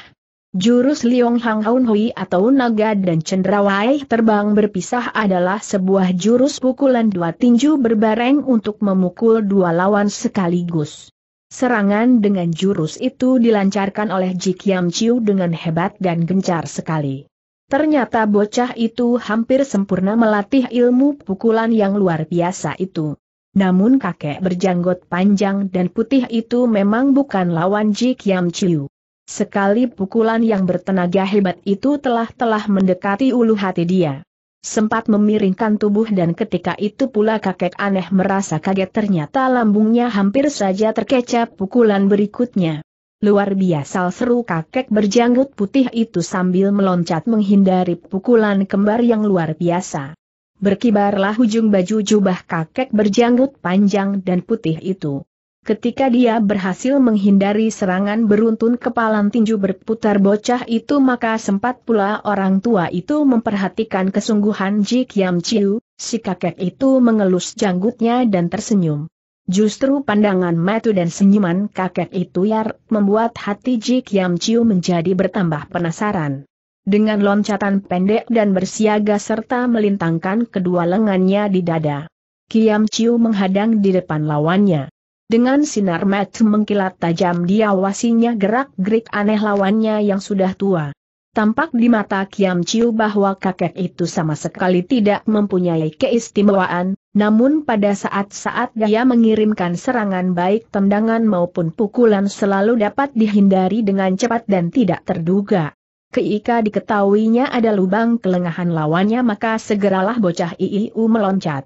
Jurus Liong Hang Haun Hui atau Naga dan Cenderawasih terbang berpisah adalah sebuah jurus pukulan dua tinju berbareng untuk memukul dua lawan sekaligus. Serangan dengan jurus itu dilancarkan oleh Jikiam Chiu dengan hebat dan gencar sekali. Ternyata bocah itu hampir sempurna melatih ilmu pukulan yang luar biasa itu. Namun kakek berjanggut panjang dan putih itu memang bukan lawan Jik Yam Chiu. Sekali pukulan yang bertenaga hebat itu telah-telah mendekati ulu hati dia. Sempat memiringkan tubuh dan ketika itu pula kakek aneh merasa kaget ternyata lambungnya hampir saja terkecap pukulan berikutnya. Luar biasa seru kakek berjanggut putih itu sambil meloncat menghindari pukulan kembar yang luar biasa. Berkibarlah ujung baju jubah kakek berjanggut panjang dan putih itu. Ketika dia berhasil menghindari serangan beruntun kepalan tinju berputar bocah itu maka sempat pula orang tua itu memperhatikan kesungguhan Jik Kiam Chiu, si kakek itu mengelus janggutnya dan tersenyum. Justru pandangan matu dan senyuman kakek itu yar membuat hati Ji Kiam Chiu menjadi bertambah penasaran. Dengan loncatan pendek dan bersiaga serta melintangkan kedua lengannya di dada. Kiam Chiu menghadang di depan lawannya. Dengan sinar mata mengkilat tajam dia diawasinya gerak-gerik aneh lawannya yang sudah tua. Tampak di mata Kiam Chiu bahwa kakek itu sama sekali tidak mempunyai keistimewaan, namun pada saat-saat dia mengirimkan serangan baik tendangan maupun pukulan selalu dapat dihindari dengan cepat dan tidak terduga. Keika diketahuinya ada lubang kelengahan lawannya maka segeralah bocah IIU meloncat.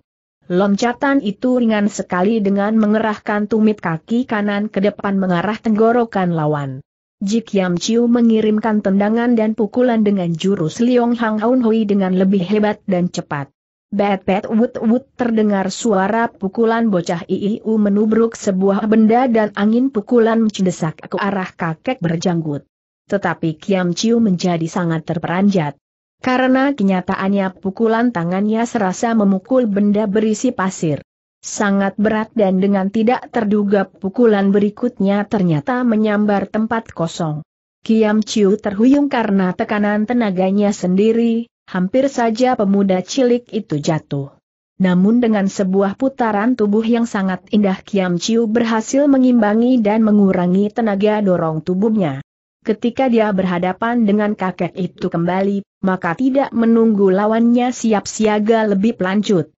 Loncatan itu ringan sekali dengan mengerahkan tumit kaki kanan ke depan mengarah tenggorokan lawan. Jik Yam Chiu mengirimkan tendangan dan pukulan dengan jurus Liong Hang Aun Hui dengan lebih hebat dan cepat. Bet bet wut wut terdengar suara pukulan bocah Iiu menubruk sebuah benda dan angin pukulan mencedesak ke arah kakek berjanggut. Tetapi Kiam Chiu menjadi sangat terperanjat. Karena kenyataannya pukulan tangannya serasa memukul benda berisi pasir sangat berat dan dengan tidak terduga pukulan berikutnya ternyata menyambar tempat kosong. Kiam Chiu terhuyung karena tekanan tenaganya sendiri, hampir saja pemuda cilik itu jatuh. Namun dengan sebuah putaran tubuh yang sangat indah Kiam Chiu berhasil mengimbangi dan mengurangi tenaga dorong tubuhnya. Ketika dia berhadapan dengan kakek itu kembali, maka tidak menunggu lawannya siap siaga lebih lanjut.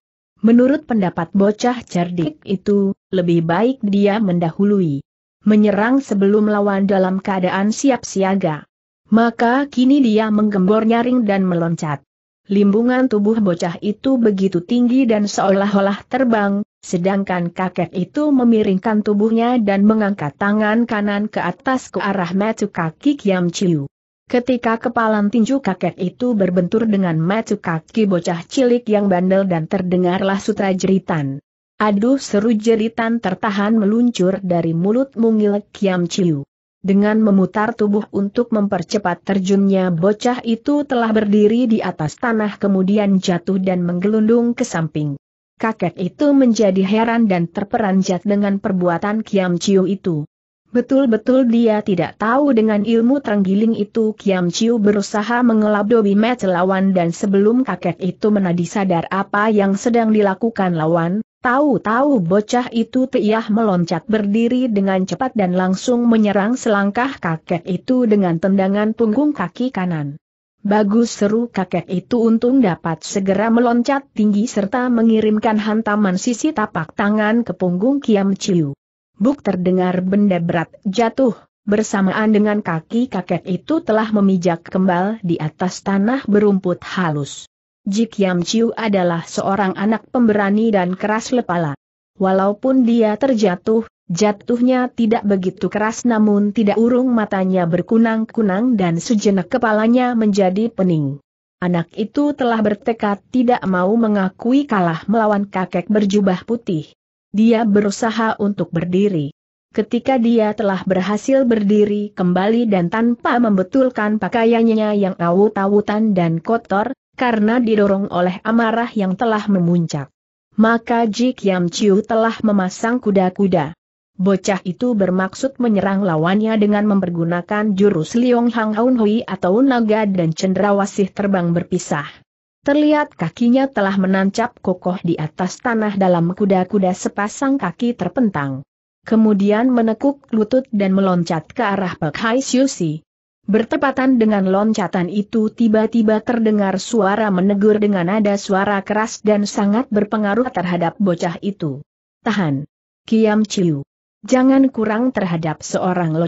Menurut pendapat bocah cerdik itu, lebih baik dia mendahului. Menyerang sebelum lawan dalam keadaan siap siaga. Maka kini dia menggembor nyaring dan meloncat. Limbungan tubuh bocah itu begitu tinggi dan seolah-olah terbang, sedangkan kakek itu memiringkan tubuhnya dan mengangkat tangan kanan ke atas ke arah metu kaki Kiam Chiu. Ketika kepalan tinju kakek itu berbentur dengan mata kaki bocah cilik yang bandel dan terdengarlah sutra jeritan. Aduh seru jeritan tertahan meluncur dari mulut mungil Kiam Chiu. Dengan memutar tubuh untuk mempercepat terjunnya bocah itu telah berdiri di atas tanah kemudian jatuh dan menggelundung ke samping. Kakek itu menjadi heran dan terperanjat dengan perbuatan Kiam Chiu itu. Betul-betul dia tidak tahu dengan ilmu terenggiling itu Kiam Chiu berusaha mengelap Dobi lawan dan sebelum kakek itu menadi sadar apa yang sedang dilakukan lawan, tahu-tahu bocah itu teiah meloncat berdiri dengan cepat dan langsung menyerang selangkah kakek itu dengan tendangan punggung kaki kanan. Bagus seru kakek itu untung dapat segera meloncat tinggi serta mengirimkan hantaman sisi tapak tangan ke punggung Kiam Chiu buk terdengar benda berat jatuh, bersamaan dengan kaki kakek itu telah memijak kembali di atas tanah berumput halus. Jik Yam Chiu adalah seorang anak pemberani dan keras kepala. Walaupun dia terjatuh, jatuhnya tidak begitu keras namun tidak urung matanya berkunang-kunang dan sejenak kepalanya menjadi pening. Anak itu telah bertekad tidak mau mengakui kalah melawan kakek berjubah putih dia berusaha untuk berdiri. Ketika dia telah berhasil berdiri kembali dan tanpa membetulkan pakaiannya yang awut-awutan dan kotor, karena didorong oleh amarah yang telah memuncak. Maka Jik Yam Chiu telah memasang kuda-kuda. Bocah itu bermaksud menyerang lawannya dengan mempergunakan jurus Liong Hang Aun Hui atau naga dan cendrawasih terbang berpisah. Terlihat kakinya telah menancap kokoh di atas tanah dalam kuda-kuda sepasang kaki terpentang. Kemudian menekuk lutut dan meloncat ke arah Pak Hai Siusi. Bertepatan dengan loncatan itu tiba-tiba terdengar suara menegur dengan nada suara keras dan sangat berpengaruh terhadap bocah itu. Tahan. Kiam Chiu. Jangan kurang terhadap seorang Lo